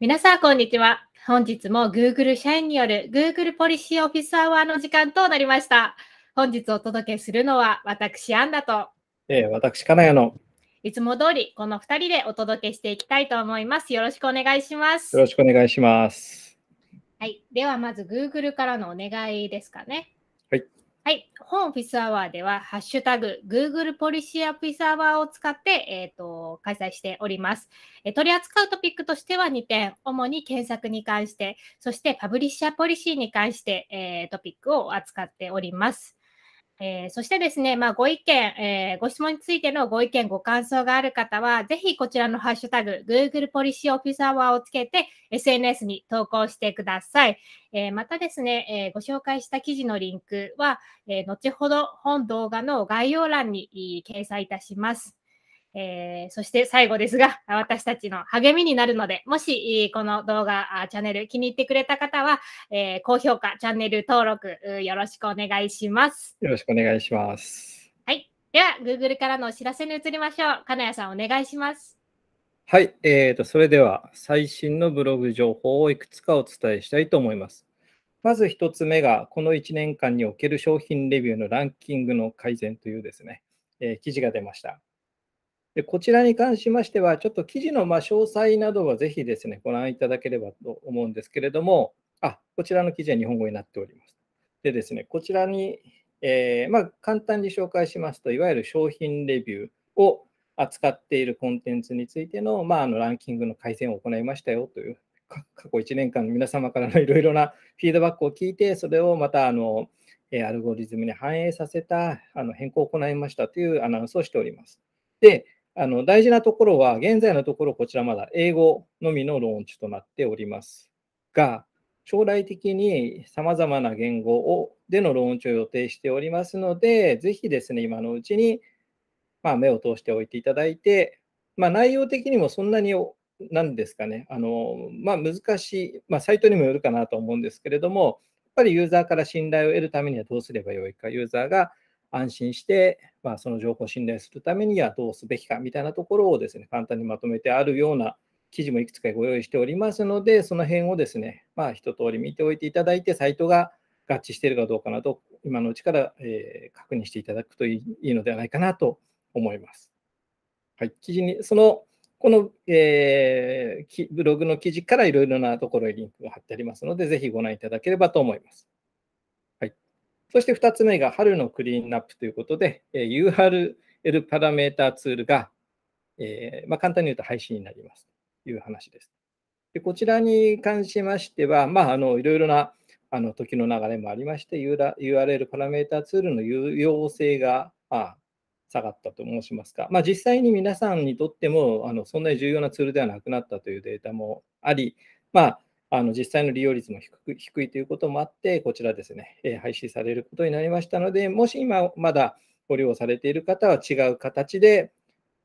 皆さん、こんにちは。本日も Google 社員による Google ポリシーオフィスアワーの時間となりました。本日お届けするのは私、アンダと、えー、私、金谷の。いつも通り、この2人でお届けしていきたいと思います。よろしくお願いします。よろしくお願いします。はい。では、まず Google からのお願いですかね。はい。本オフィスアワーでは、ハッシュタグ、Google ポリシーオフィスアワーを使って、えっ、ー、と、開催しております、え取り扱うトピックとしては2点、主に検索に関して、そしてパブリッシャーポリシーに関して、えー、トピックを扱っております。えー、そしてですね、まあ、ご意見、えー、ご質問についてのご意見、ご感想がある方は、ぜひこちらのハッシュタグ、Google ポリシーオフィスアワーをつけて、SNS に投稿してください。えー、またですね、えご紹介した記事のリンクは、え後ほど本動画の概要欄に掲載いたします。えー、そして最後ですが、私たちの励みになるので、もしこの動画、チャンネル気に入ってくれた方は、えー、高評価、チャンネル登録よろしくお願いします。よろしくお願いします。はい。では、Google からのお知らせに移りましょう。金谷さん、お願いします。はい。えーと、それでは、最新のブログ情報をいくつかお伝えしたいと思います。まず1つ目が、この1年間における商品レビューのランキングの改善というですね、えー、記事が出ました。でこちらに関しましては、ちょっと記事のま詳細などはぜひですね、ご覧いただければと思うんですけれども、あ、こちらの記事は日本語になっております。でですね、こちらに、えー、まあ、簡単に紹介しますと、いわゆる商品レビューを扱っているコンテンツについての,、まあ、あのランキングの改善を行いましたよという、過去1年間の皆様からのいろいろなフィードバックを聞いて、それをまたあの、えアルゴリズムに反映させたあの変更を行いましたというアナウンスをしております。で、あの大事なところは、現在のところ、こちらまだ英語のみのローンチとなっておりますが、将来的にさまざまな言語をでのローンチを予定しておりますので、ぜひですね、今のうちに、まあ、目を通しておいていただいて、まあ、内容的にもそんなに、なんですかね、あのまあ、難しい、まサイトにもよるかなと思うんですけれども、やっぱりユーザーから信頼を得るためにはどうすればよいか、ユーザーが安心して、まあ、その情報を信頼するためにはどうすべきかみたいなところをですね、簡単にまとめてあるような記事もいくつかご用意しておりますので、その辺をですね、まあ、一通り見ておいていただいて、サイトが合致しているかどうかなど、今のうちから、えー、確認していただくといいのではないかなと思います。はい、記事にそのこの、えー、ブログの記事からいろいろなところにリンクが貼ってありますので、ぜひご覧いただければと思います。そして2つ目が春のクリーンナップということで、えー、URL パラメータツールが、えー、まあ、簡単に言うと廃止になりますという話です。でこちらに関しましては、まあ、あのいろいろなあの時の流れもありまして、URL パラメータツールの有用性が、あ下がったと申しますか、まあ、実際に皆さんにとってもあのそんなに重要なツールではなくなったというデータもあり、まあ、あの実際の利用率も低低いということもあって、こちらですね、え廃止されることになりましたので、もし今まだご利用されている方は違う形で、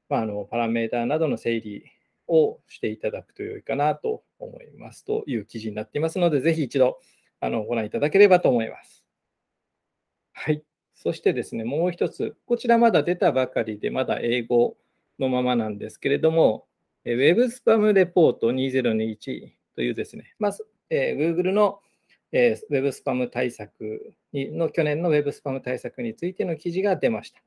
まああ、のパラメータなどの整理をしていただくと良いかなと思いますという記事になっていますので、ぜひ一度あのご覧いただければと思います。はい。そしてですね、もう一つ、こちらまだ出たばかりで、まだ英語のままなんですけれども、Web スパムレポート2021というですね、まず、えー、Google の、えー、ウェブスパム対策の去年のウェブスパム対策についての記事が出ました。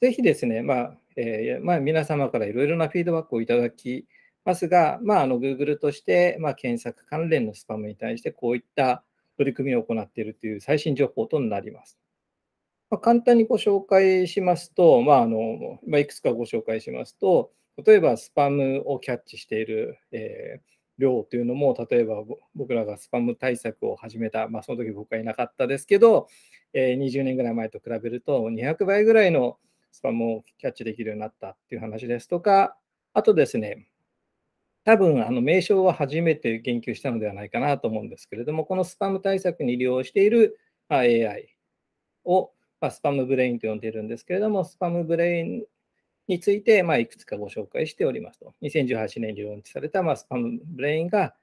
ぜひですね、まあえーまあ、皆様からいろいろなフィードバックをいただきますが、まあ、あの Google として、まあ、検索関連のスパムに対してこういった取り組みを行っているという最新情報となります。まあ、簡単にご紹介しますと、まああのまあ、いくつかご紹介しますと、例えばスパムをキャッチしている、えー量というのも、例えば僕らがスパム対策を始めた、まあ、その時僕はいなかったですけど、えー、20年ぐらい前と比べると200倍ぐらいのスパムをキャッチできるようになったっていう話ですとか、あとですね、多分あの名称は初めて言及したのではないかなと思うんですけれども、このスパム対策に利用している AI を、まスパムブレインと呼んでいるんですけれども、スパムブレインについて、まあ、いくつかご紹介しておりますと。2018年にローンチされた、まあ、スパムブレインが、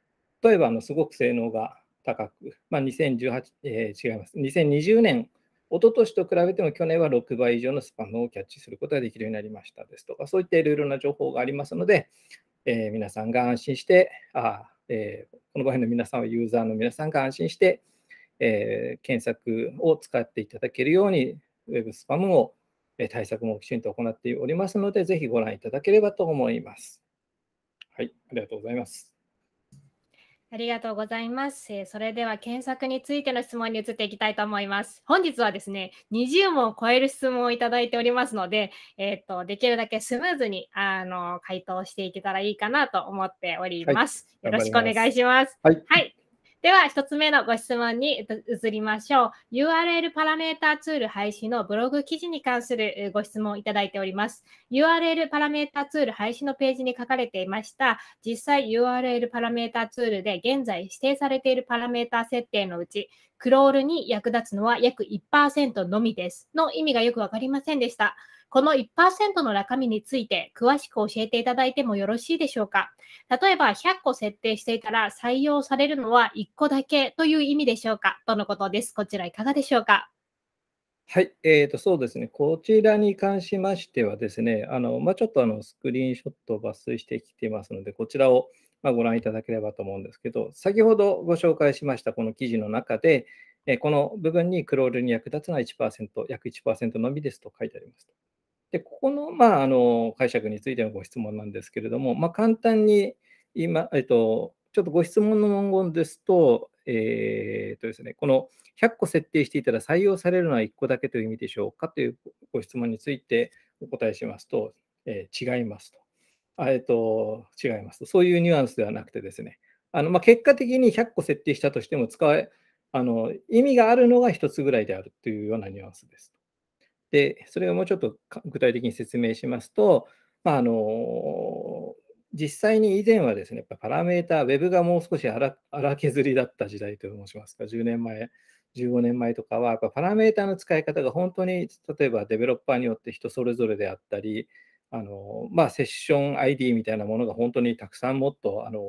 例えばあのすごく性能が高く、まあ、2018、えー、違います。2020年、一昨年と比べても去年は6倍以上のスパムをキャッチすることができるようになりましたですとか、そういったいろいろな情報がありますので、えー、皆さんが安心して、あえー、この場合の皆さんはユーザーの皆さんが安心して、えー、検索を使っていただけるように、ウェブスパムを対策もきちんと行っておりますので、ぜひご覧いただければと思います。はい、ありがとうございます。ありがとうございます。それでは検索についての質問に移っていきたいと思います。本日はですね、20問を超える質問をいただいておりますので、えっ、ー、と、できるだけスムーズに、あの、回答していけたらいいかなと思っております。はい、よろしくお願いします。はい、はいでは、1つ目のご質問に移りましょう。URL パラメーターツール廃止のブログ記事に関するご質問をいただいております。URL パラメーターツール廃止のページに書かれていました、実際 URL パラメーターツールで現在指定されているパラメータ設定のうち、クロールに役立つのは約1%のみです。の意味がよくわかりませんでした。この1%の中身について詳しく教えていただいてもよろしいでしょうか例えば100個設定していたら採用されるのは1個だけという意味でしょうかとのことです。こちらいかがでしょうかはい、えーと、そうですね、こちらに関しましてはですね、あのまあ、ちょっとあのスクリーンショットを抜粋してきていますので、こちらをまご覧いただければと思うんですけど、先ほどご紹介しましたこの記事の中で、えこの部分にクロールに役立つのは1%、約1%のみですと書いてあります。でここの,、まあ、あの解釈についてのご質問なんですけれども、まあ、簡単に今、えっと、ちょっとご質問の文言ですと、えー、とですね、この100個設定していたら採用されるのは1個だけという意味でしょうかというご質問についてお答えしますと、えー、違いますと。あえっと、違いますと。そういうニュアンスではなくてですね、あのまあ、結果的に100個設定したとしても使えあの意味があるのが1つぐらいであるというようなニュアンスです。で、それをもうちょっと具体的に説明しますと、まあ、あの実際に以前はですね、やっぱパラメータ、ウェブがもう少し荒削りだった時代と申しますか、10年前、15年前とかは、やっぱパラメータの使い方が本当に、例えばデベロッパーによって人それぞれであったり、あのまあ、セッション ID みたいなものが本当にたくさんもっとあの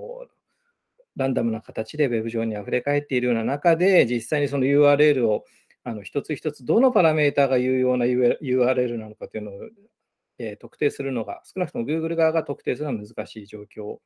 ランダムな形で Web 上にあふれ返っているような中で、実際にその URL をあの一つ一つどのパラメータが有用な URL なのかというのを、えー、特定するのが、少なくとも Google 側が特定するのは難しい状況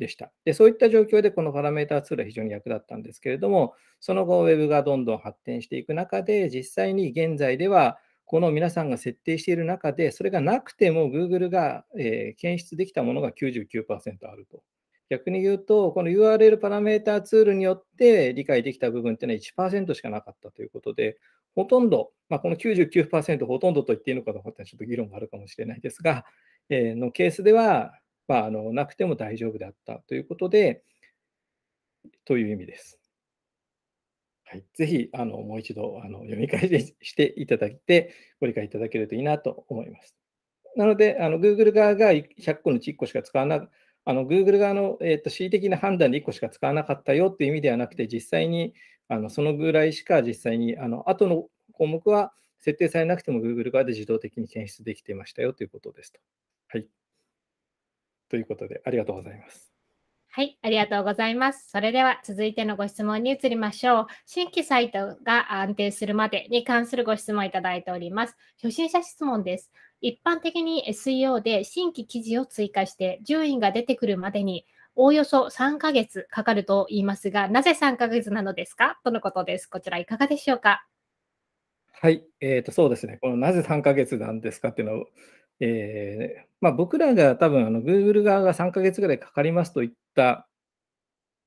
でした。で、そういった状況でこのパラメータツールは非常に役立ったんですけれども、その後 Web がどんどん発展していく中で、実際に現在では、この皆さんが設定している中で、それがなくても Google が、えー、検出できたものが99%あると。逆に言うと、この URL パラメータツールによって理解できた部分っていうのは1%しかなかったということで、ほとんど、まあ、この99%ほとんどと言っていいのかどうかってちょっと議論があるかもしれないですが、えー、のケースでは、まあ、あのなくても大丈夫だったということで、という意味です。はい、ぜひあのもう一度あの読み返ししていただいて、ご理解いただけるといいなと思います。なので、あの Google 側が100個のうち1個しか使わなあの Google 側の、えー、と恣意的な判断で1個しか使わなかったよっていう意味ではなくて、実際にあのそのぐらいしか実際に、あの後の項目は設定されなくても Google 側で自動的に検出できていましたよということですと。はい。ということで、ありがとうございます。はい、ありがとうございます。それでは続いてのご質問に移りましょう。新規サイトが安定するまでに関するご質問いただいております。初心者質問です。一般的に SEO で新規記事を追加して順位が出てくるまでにおおよそ3ヶ月かかると言いますが、なぜ3ヶ月なのですかとのことです。こちらいかがでしょうか。はい、えーと、そうですね、このなぜ3ヶ月なんですかっていうのを、えーまあ、僕らが多分あの Google 側が3ヶ月ぐらいかかりますといった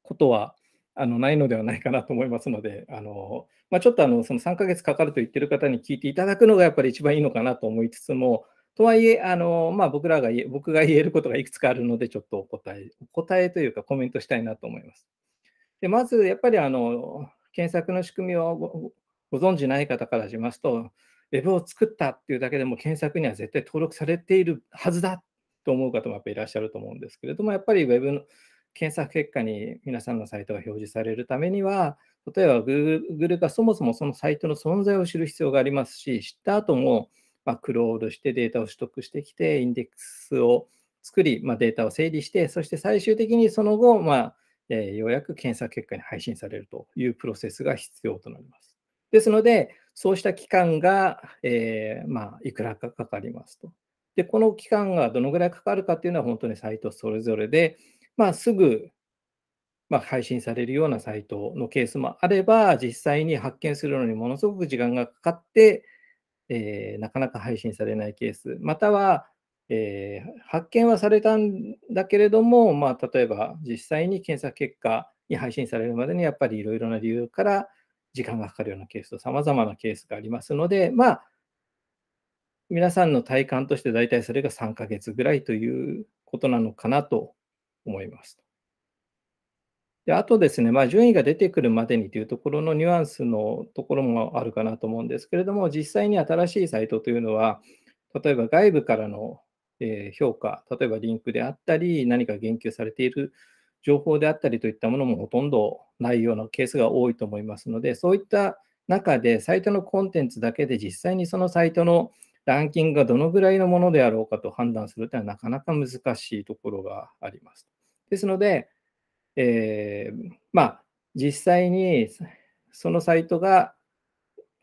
ことはあのないのではないかなと思いますので、あのまあ、ちょっとあのその3ヶ月かかると言ってる方に聞いていただくのがやっぱり一番いいのかなと思いつつも、とはいえ、あのまあ、僕らが僕が言えることがいくつかあるので、ちょっとお答え、お答えというかコメントしたいなと思います。でまず、やっぱりあの検索の仕組みをご存じない方からしますと、ウェブを作ったっていうだけでも検索には絶対登録されているはずだと思う方もやっぱいらっしゃると思うんですけれども、やっぱり Web の検索結果に皆さんのサイトが表示されるためには、例えば Google がそもそもそのサイトの存在を知る必要がありますし、知った後も、まクロールしてデータを取得してきて、インデックスを作り、まデータを整理して、そして最終的にその後、まえようやく検索結果に配信されるというプロセスが必要となります。ですので、そうした期間が、えまいくらかかかりますと。で、この期間がどのぐらいかかるかっていうのは本当にサイトそれぞれで、まあ、すぐまあ、配信されるようなサイトのケースもあれば、実際に発見するのにものすごく時間がかかって、えー、なかなか配信されないケース、または、えー、発見はされたんだけれども、まあ、例えば実際に検索結果に配信されるまでにやっぱりいろいろな理由から時間がかかるようなケースと様々なケースがありますので、まあ、皆さんの体感として大体それが3ヶ月ぐらいということなのかなと思います。であとですね、まあ、順位が出てくるまでにというところのニュアンスのところもあるかなと思うんですけれども、実際に新しいサイトというのは、例えば外部からの評価、例えばリンクであったり、何か言及されている情報であったりといったものもほとんどないようなケースが多いと思いますので、そういった中で、サイトのコンテンツだけで実際にそのサイトのランキングがどのぐらいのものであろうかと判断するというのはなかなか難しいところがあります。ですので、えー、まあ、実際にそのサイトが、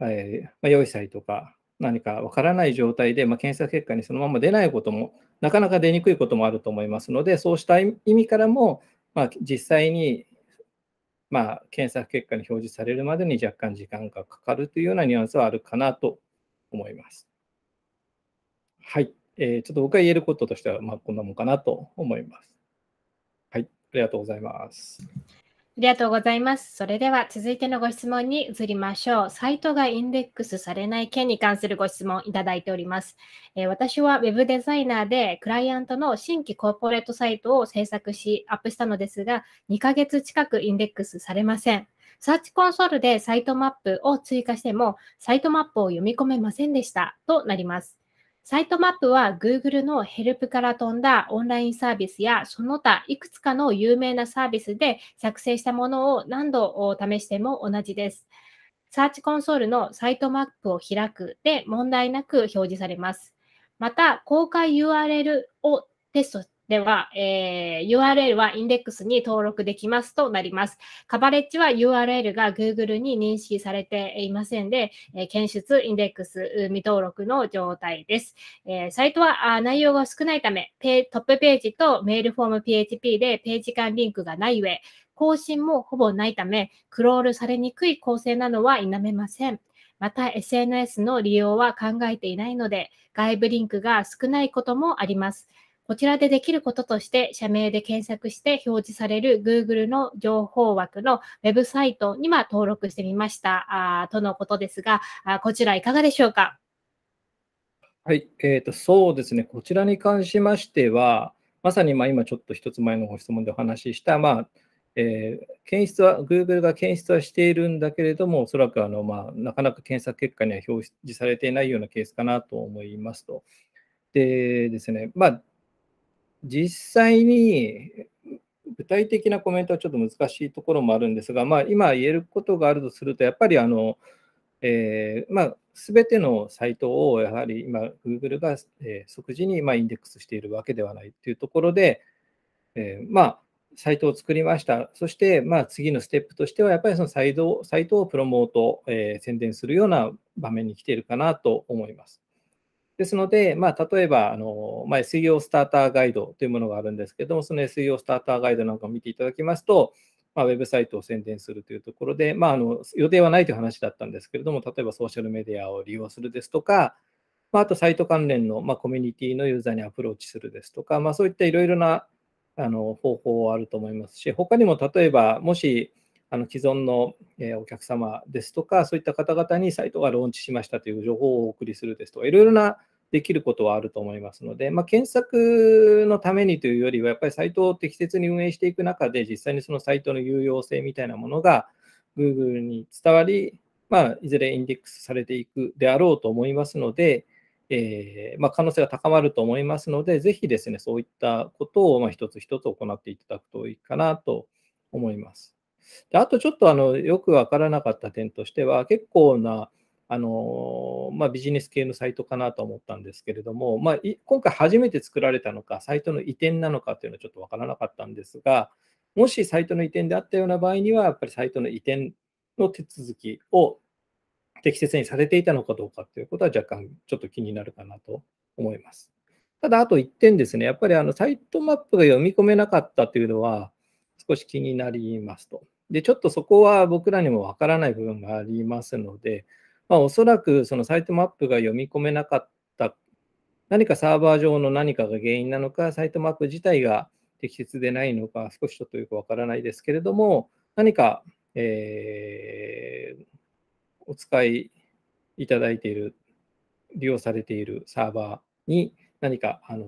えー、まあ、良いサイトか何かわからない状態で、まあ、検索結果にそのまま出ないことも、なかなか出にくいこともあると思いますので、そうした意味からも、まあ、実際に、まあ、検索結果に表示されるまでに若干時間がかかるというようなニュアンスはあるかなと思います。はい。えー、ちょっと僕が言えることとしては、まあ、こんなもんかなと思います。りがとうございます。ありがとうございます。それでは続いてのご質問に移りましょう。サイトがインデックスされない件に関するご質問いただいております。えー、私は Web デザイナーでクライアントの新規コーポレートサイトを制作しアップしたのですが、2ヶ月近くインデックスされません。サーチコンソールでサイトマップを追加しても、サイトマップを読み込めませんでしたとなります。サイトマップは Google のヘルプから飛んだオンラインサービスやその他いくつかの有名なサービスで作成したものを何度試しても同じです。サーチコンソールのサイトマップを開くで問題なく表示されます。また、公開 URL をテストでは、えー、URL はインデックスに登録できますとなります。カバレッジは URL が Google に認識されていませんで、えー、検出、インデックス未登録の状態です。えー、サイトはあ内容が少ないためトップページとメールフォーム PHP でページ間リンクがない上、更新もほぼないため、クロールされにくい構成なのは否めません。また SNS の利用は考えていないので、外部リンクが少ないこともあります。こちらでできることとして、社名で検索して表示される Google の情報枠のウェブサイトには登録してみましたあとのことですがあ、こちらいかがでしょうか。はい、えーと、そうですね、こちらに関しましては、まさにま今ちょっと一つ前のご質問でお話しした、まあえー、検出は、Google が検出はしているんだけれども、おそらくあの、まあ、なかなか検索結果には表示されていないようなケースかなと思いますと。でですね、まあ、実際に具体的なコメントはちょっと難しいところもあるんですが、まあ、今言えることがあるとすると、やっぱりあの、えーまあ、全てのサイトをやはり今、Google が、えー、即時にまあインデックスしているわけではないというところで、えー、まあ、サイトを作りました。そして、まあ、次のステップとしては、やっぱりそのサイトサイトをプロモート、えー、宣伝するような場面に来ているかなと思います。ですので、まあ、例えばあの、まあ、SEO スターターガイドというものがあるんですけども、その SEO スターターガイドなんかを見ていただきますと、まあ、ウェブサイトを宣伝するというところで、まあ、あの予定はないという話だったんですけれども、例えばソーシャルメディアを利用するですとか、まあ、あとサイト関連の、まあ、コミュニティのユーザーにアプローチするですとか、まあ、そういったいろいろなあの方法はあると思いますし、他にも例えば、もし、あの既存の、えお客様ですとか、そういった方々にサイトがローンチしましたという情報をお送りするですとか、いろいろなできることはあると思いますので、まあ、検索のためにというよりは、やっぱりサイトを適切に運営していく中で、実際にそのサイトの有用性みたいなものが Google に伝わり、まあ、いずれインデックスされていくであろうと思いますので、えー、まあ、可能性が高まると思いますので、ぜひですね、そういったことをまあ一つ一つ行っていただくといいかなと思います。であとちょっとあのよく分からなかった点としては、結構なあのまあ、ビジネス系のサイトかなと思ったんですけれども、まあ、今回初めて作られたのか、サイトの移転なのかというのはちょっと分からなかったんですが、もしサイトの移転であったような場合には、やっぱりサイトの移転の手続きを適切にされていたのかどうかということは若干ちょっと気になるかなと思います。ただ、あと1点ですね、やっぱりあのサイトマップが読み込めなかったというのは少し気になりますと。で、ちょっとそこは僕らにもわからない部分がありますので、まあ、おそらくそのサイトマップが読み込めなかった、何かサーバー上の何かが原因なのか、サイトマップ自体が適切でないのか、少しちょっとよくわからないですけれども、何か、えー、お使いいただいている、利用されているサーバーに何か、あの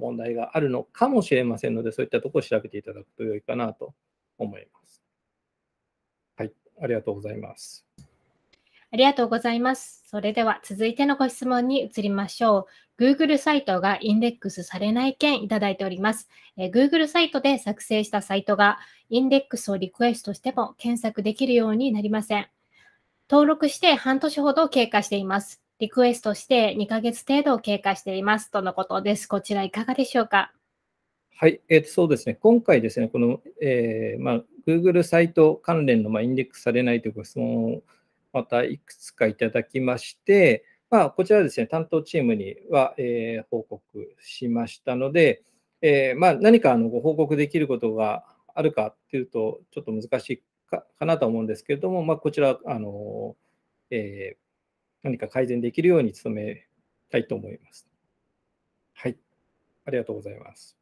問題があるのかもしれませんので、そういったところを調べていただくと良いかなと思います。ありがとうございます。ありがとうございます。それでは続いてのご質問に移りましょう。Google サイトがインデックスされない件いただいております。え Google サイトで作成したサイトがインデックスをリクエストしても検索できるようになりません。登録して半年ほど経過しています。リクエストして2ヶ月程度経過しています。とのことです。こちらいかがでしょうかはい、えー、そうですね。今回ですね、この、えー、まあ、Google サイト関連の、まあ、インデックスされないというご質問をまたいくつかいただきまして、まあ、こちらですね、担当チームには、えー、報告しましたので、えまあ、何かあのご報告できることがあるかっていうと、ちょっと難しいかなと思うんですけれども、まこちら、あのえ何か改善できるように努めたいと思います。はい、ありがとうございます。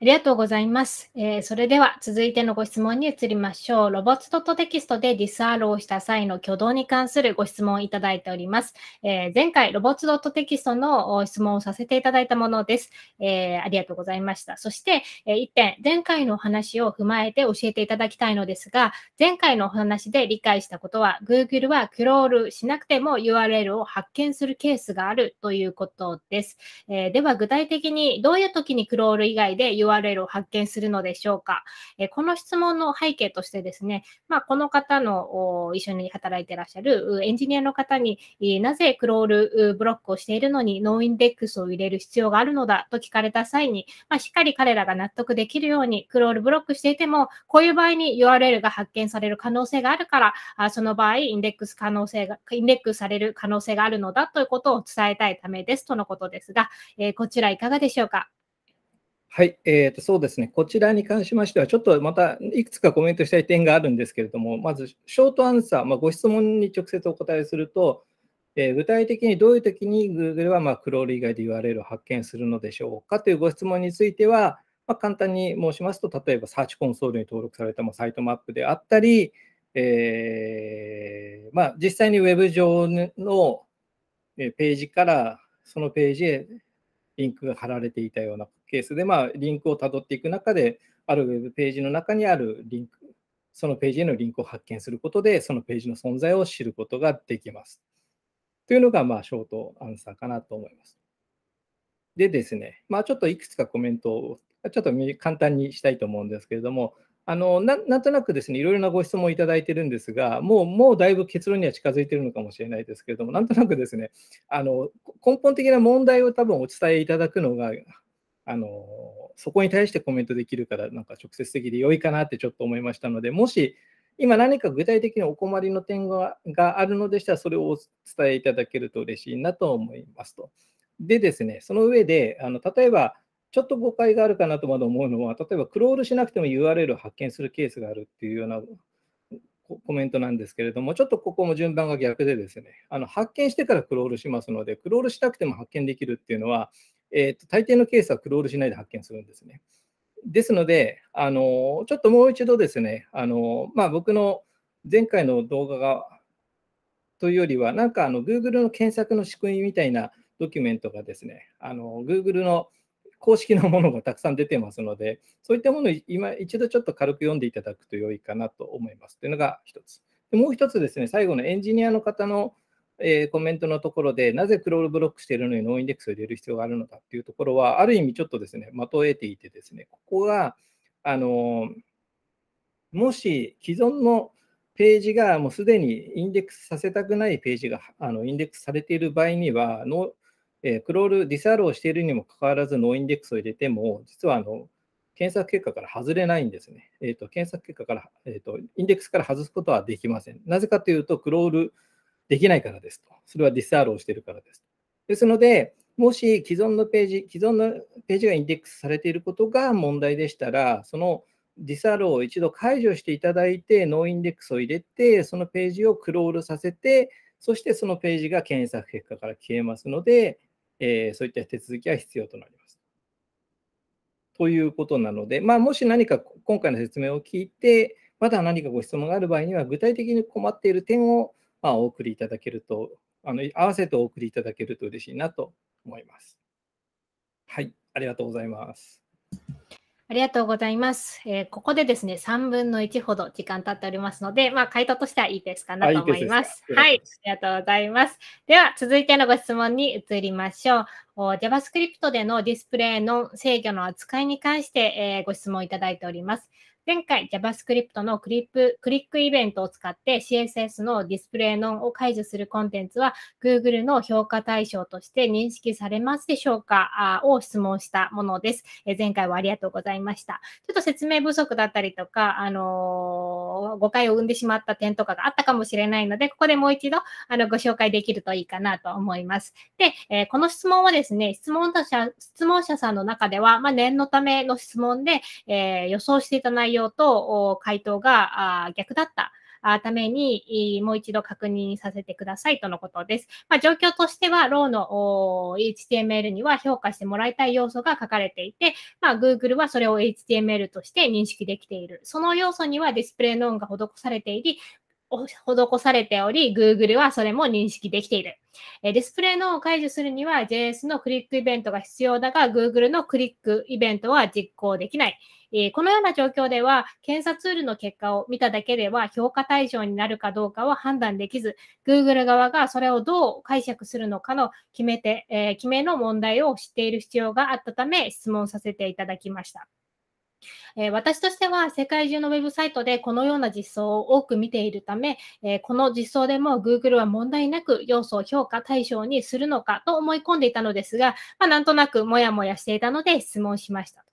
ありがとうございます。えー、それでは続いてのご質問に移りましょう。ロボットとテキストでディスアロをした際の挙動に関するご質問をいただいております。えー、前回、ロボットとテキストの質問をさせていただいたものです。えー、ありがとうございました。そして、え1点、前回のお話を踏まえて教えていただきたいのですが、前回のお話で理解したことは、Google はクロールしなくても URL を発見するケースがあるということです。えでは、具体的にどういう時にクロール以外で URL を発見するのでしょうか。えこの質問の背景としてですね、まあ、この方の一緒に働いていらっしゃるエンジニアの方に、なぜクロールブロックをしているのにノーインデックスを入れる必要があるのだと聞かれた際に、まあ、しっかり彼らが納得できるようにクロールブロックしていても、こういう場合に URL が発見される可能性があるから、あその場合、インデックス可能性が、インデックスされる可能性があるのだということを伝えたいためですとのことですが、えー、こちらいかがでしょうかはい、えー、とそうですね、こちらに関しましては、ちょっとまたいくつかコメントしたい点があるんですけれども、まず、ショートアンサー、まあ、ご質問に直接お答えすると、えー、具体的にどういう時に Google はまクロール以外で URL を発見するのでしょうかというご質問については、まあ、簡単に申しますと、例えばサーチコンソールに登録されたサイトマップであったり、えー、まあ、実際に Web 上のページからそのページへリンクが貼られていたようなケースで、まあ、リンクをたどっていく中で、あるウェブページの中にあるリンク、そのページへのリンクを発見することで、そのページの存在を知ることができます。というのが、まあ、ショートアンサーかなと思います。でですね、まあ、ちょっといくつかコメントを、ちょっと簡単にしたいと思うんですけれども、あのなんとなくですね、いろいろなご質問をいただいてるんですが、もうもうだいぶ結論には近づいてるのかもしれないですけれども、なんとなくですね、あの根本的な問題を多分お伝えいただくのがあのそこに対してコメントできるからなんか直接的で良いかなってちょっと思いましたのでもし今何か具体的にお困りの点があるのでしたらそれをお伝えいただけると嬉しいなと思いますと。でですね、その上で、あの例えばちょっと誤解があるかなとまだ思うのは、例えばクロールしなくても URL を発見するケースがあるっていうようなコメントなんですけれども、ちょっとここも順番が逆でですね、あの発見してからクロールしますので、クロールしなくても発見できるっていうのは、えーと、大抵のケースはクロールしないで発見するんですね。ですので、あのちょっともう一度ですね、あのまあ、僕の前回の動画がというよりは、なんかあの Google の検索の仕組みみたいなドキュメントがですね、あの Google の公式のものがたくさん出てますので、そういったものを今一度ちょっと軽く読んでいただくと良いかなと思います。というのが一つ。でもう一つですね、最後のエンジニアの方のえー、コメントのところで、なぜクロールブロックしているのにノーインデックスを入れる必要があるのかっていうところは、ある意味ちょっとですね、的を得ていてですね、ここが、あのもし既存のページがもうすでにインデックスさせたくないページがあのインデックスされている場合にはノ、えー、クロール、ディスアローしているにもかかわらずノーインデックスを入れても、実はあの検索結果から外れないんですね。えーと、と検索結果から、えーと、インデックスから外すことはできません。なぜかというと、クロールできないからですと。それはディスアローしてるからです。ですので、もし既存のページ、既存のページがインデックスされていることが問題でしたら、そのディスアローを一度解除していただいて、ノーインデックスを入れて、そのページをクロールさせて、そしてそのページが検索結果から消えますので、えー、そういった手続きは必要となります。ということなので、まあ、もし何か今回の説明を聞いて、まだ何かご質問がある場合には、具体的に困っている点をまあ、お送りいただけると、あの合わせてお送りいただけると嬉しいなと思います。はい、ありがとうございます。ありがとうございます。えー、ここでですね、3分の1ほど時間経っておりますので、まあ、回答としてはいいペースかなと思います。はい、ありがとうございます。では、続いてのご質問に移りましょう。JavaScript でのディスプレイの制御の扱いに関して、えー、ご質問いただいております。前回 JavaScript のクリップクリックイベントを使って CSS のディスプレイノンを解除するコンテンツは Google の評価対象として認識されますでしょうかを質問したものです。え前回はありがとうございました。ちょっと説明不足だったりとか、あのー、誤解を生んでしまった点とかがあったかもしれないので、ここでもう一度あのご紹介できるといいかなと思います。で、えー、この質問はですね、質問者質問者さんの中では、まあ、念のための質問で、えー、予想していた内容容と回答が逆だったために、もう一度確認させてくださいとのことです。まあ、状況としては、ローの HTML には評価してもらいたい要素が書かれていて、まあ、Google はそれを HTML として認識できている。その要素にはディスプレイーンが施されていり、施されており、Google はそれも認識できている。ディスプレイのを解除するには JS のクリックイベントが必要だが、Google のクリックイベントは実行できない。このような状況では、検査ツールの結果を見ただけでは評価対象になるかどうかは判断できず、Google 側がそれをどう解釈するのかの決め手、え決めの問題を知っている必要があったため、質問させていただきました。え私としては世界中のウェブサイトでこのような実装を多く見ているため、えこの実装でも Google は問題なく要素を評価対象にするのかと思い込んでいたのですが、まあ、なんとなくモヤモヤしていたので質問しました。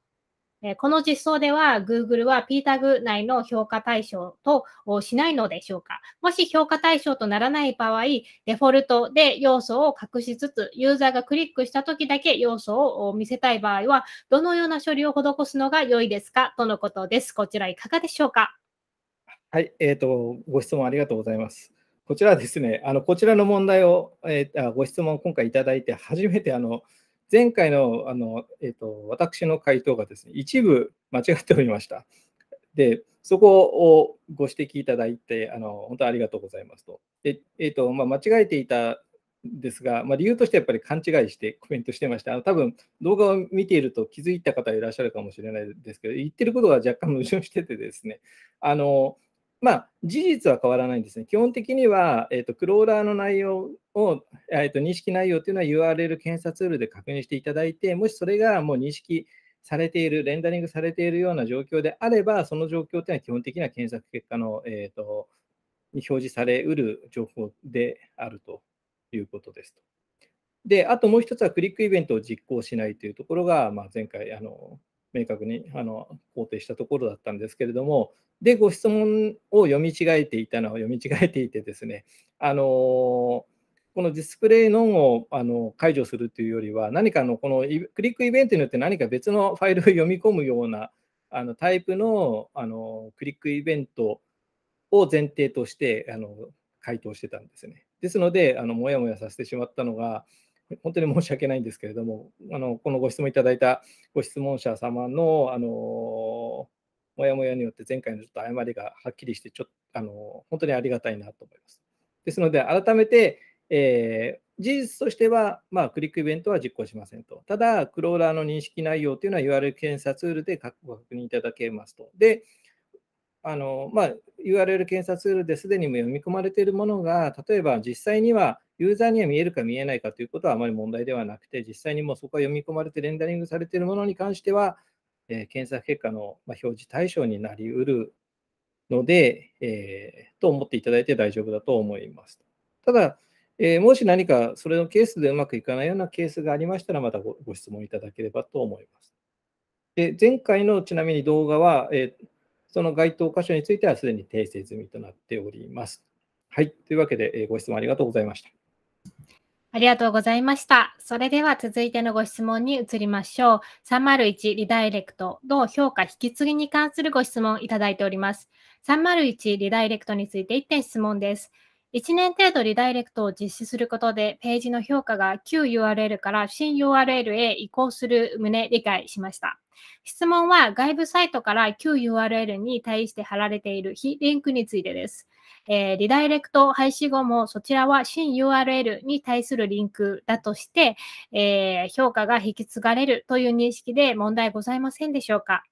えこの実装では Google は p タグ内の評価対象としないのでしょうかもし評価対象とならない場合、デフォルトで要素を隠しつつ、ユーザーがクリックした時だけ要素を見せたい場合は、どのような処理を施すのが良いですかとのことです。こちらいかがでしょうかはい、えーと、ご質問ありがとうございます。こちらですね、あのこちらの問題を、えー、ご質問今回いただいて、初めてあの、前回のあの、えーと、私の回答がですね、一部間違っておりました。で、そこをご指摘いただいて、あの本当にありがとうございますと。でえーとまあ、間違えていたんですが、まあ、理由としてやっぱり勘違いしてコメントしてました。あの多分動画を見ていると気づいた方いらっしゃるかもしれないですけど、言ってることが若干矛盾しててですね、あのまあ、事実は変わらないんですね。基本的には、えーと、クローラーの内容を、えーと、認識内容というのは URL 検査ツールで確認していただいて、もしそれがもう認識されている、レンダリングされているような状況であれば、その状況というのは基本的には検索結果の、えーと、とに表示されうる情報であるということですと。で、あともう一つはクリックイベントを実行しないというところが、まあ、前回あの明確にあの肯定したところだったんですけれども、で、ご質問を読み違えていたのは読み違えていてですね、あのこのディスプレイノンをあの解除するというよりは、何かのこのクリックイベントによって何か別のファイルを読み込むようなあのタイプのあのクリックイベントを前提としてあの回答してたんですね。ですので、あのもやもやさせてしまったのが、本当に申し訳ないんですけれども、あのこのご質問いただいたご質問者様の、あのもやもやによって前回のちょっと誤りがはっきりして、ちょっとあの本当にありがたいなと思います。ですので、改めて、えー、事実としては、まあ、クリックイベントは実行しませんと。ただ、クローラーの認識内容というのは URL 検査ツールでご確認いただけますと。で、あのまあ、URL 検査ツールですでにも読み込まれているものが、例えば実際にはユーザーには見えるか見えないかということはあまり問題ではなくて、実際にもうそこが読み込まれてレンダリングされているものに関しては、え検索結果の表示対象になりうるので、えー、と思っていただいて大丈夫だと思います。ただ、えー、もし何かそれのケースでうまくいかないようなケースがありましたら、またご質問いただければと思います。で前回のちなみに動画は、えー、その該当箇所についてはすでに訂正済みとなっております。はい。というわけで、えー、ご質問ありがとうございました。ありがとうございました。それでは続いてのご質問に移りましょう。301リダイレクトの評価引き継ぎに関するご質問いただいております。301リダイレクトについて1点質問です。1年程度リダイレクトを実施することで、ページの評価が旧 URL から新 URL へ移行する旨理解しました。質問は外部サイトから旧 URL に対して貼られている非リンクについてです。えリダイレクト廃止後もそちらは新 URL に対するリンクだとして、え評価が引き継がれるという認識で問題ございませんでしょうか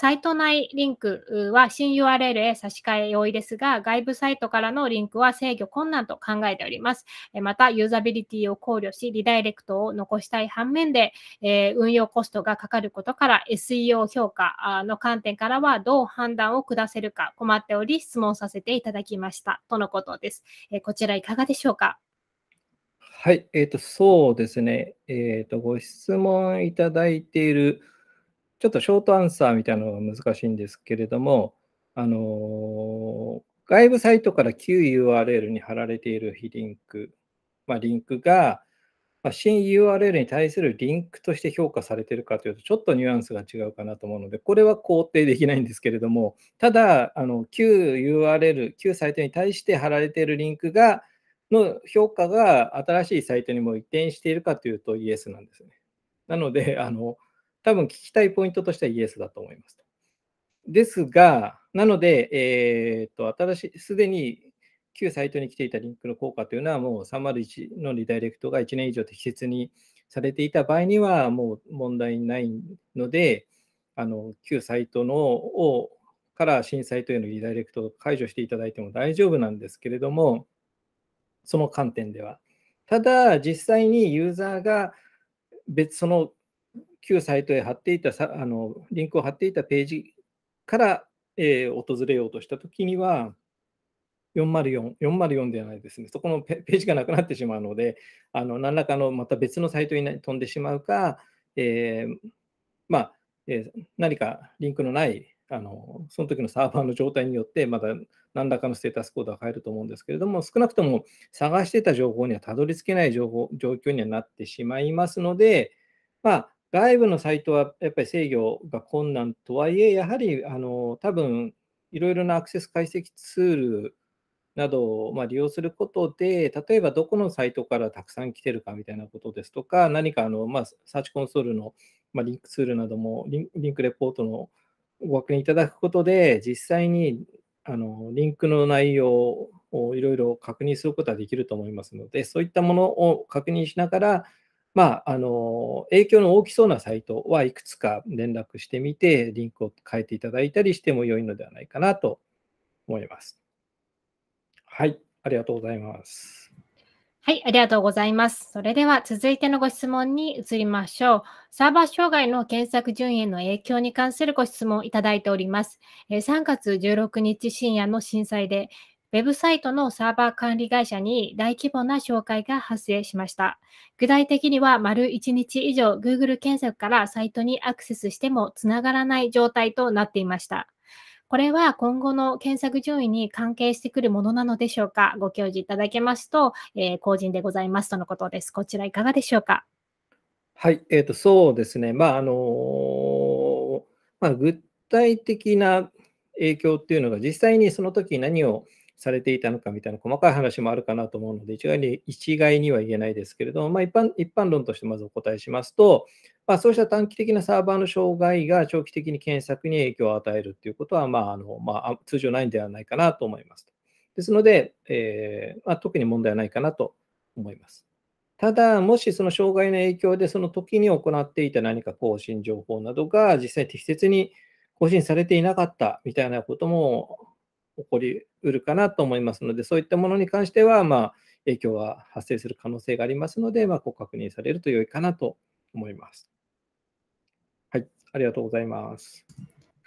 サイト内リンクは新 URL へ差し替え容易ですが、外部サイトからのリンクは制御困難と考えております。また、ユーザビリティを考慮し、リダイレクトを残したい反面で、え運用コストがかかることから、SEO 評価の観点からはどう判断を下せるか困っており、質問させていただきました。とのことです。えこちらいかがでしょうかはい、えっ、ー、と、そうですね。えっ、ー、と、ご質問いただいているちょっとショートアンサーみたいなのが難しいんですけれども、あのー、外部サイトから旧 URL に貼られている非リンク、まあ、リンクが、まあ、新 URL に対するリンクとして評価されているかというと、ちょっとニュアンスが違うかなと思うので、これは肯定できないんですけれども、ただ、あの旧 URL、旧サイトに対して貼られているリンクが、の評価が新しいサイトにも移転しているかというと、イエスなんですね。なので、あの多分聞きたいポイントとしてはイエスだと思います。ですが、なので、えー、っと、新しい、すでに旧サイトに来ていたリンクの効果というのは、もう301のリダイレクトが1年以上適切にされていた場合には、もう問題ないので、あの旧サイトのをから新サイトへのリダイレクトを解除していただいても大丈夫なんですけれども、その観点では。ただ、実際にユーザーが別その旧サイトへ貼っていたあの、リンクを貼っていたページから、えー、訪れようとしたときには、404, 404ではないですね、そこのページがなくなってしまうので、あの何らかのまた別のサイトに飛んでしまうか、えー、まあ、えー、何かリンクのないあのその時のサーバーの状態によって、まだ何らかのステータスコードは変えると思うんですけれども、少なくとも探してた情報にはたどり着けない情報状況にはなってしまいますので、まあ、外部のサイトはやっぱり制御が困難とはいえ、やはりあの多分いろいろなアクセス解析ツールなどをま利用することで、例えばどこのサイトからたくさん来てるかみたいなことですとか、何かあの、まあ、サーチコンソールの、まあ、リンクツールなどもリンクレポートのご確認いただくことで、実際にあのリンクの内容をいろいろ確認することはできると思いますので、そういったものを確認しながら、まあ、あの影響の大きそうなサイトはいくつか連絡してみて、リンクを変えていただいたりしても良いのではないかなと思います。はい、ありがとうございます。はい、ありがとうございます。それでは続いてのご質問に移りましょう。サーバー障害の検索順位への影響に関するご質問をいただいております。3月16日深夜の震災で、ウェブサイトのサーバー管理会社に大規模な紹介が発生しました。具体的には、丸1日以上 Google 検索からサイトにアクセスしてもつながらない状態となっていました。これは今後の検索順位に関係してくるものなのでしょうかご教示いただけますと、えー、個人でございますとのことです。こちらいかがでしょうかはい、えーと、とそうですね。まあ、あのー、まあ、具体的な影響っていうのが実際にその時何をされていたのかみたいな細かい話もあるかなと思うので、一概に一概には言えないですけれども、まあ、一般一般論としてまずお答えしますと、まあ、そうした短期的なサーバーの障害が長期的に検索に影響を与えるということは、まああのまあ、通常ないんではないかなと思います。ですので、えー、まあ、特に問題はないかなと思います。ただ、もしその障害の影響で、その時に行っていた何か更新情報などが実際適切に更新されていなかったみたいなことも起こりうるかなと思いますので、そういったものに関しては、ま影響は発生する可能性がありますので、まご確認されると良いかなと思います。はい、ありがとうございます。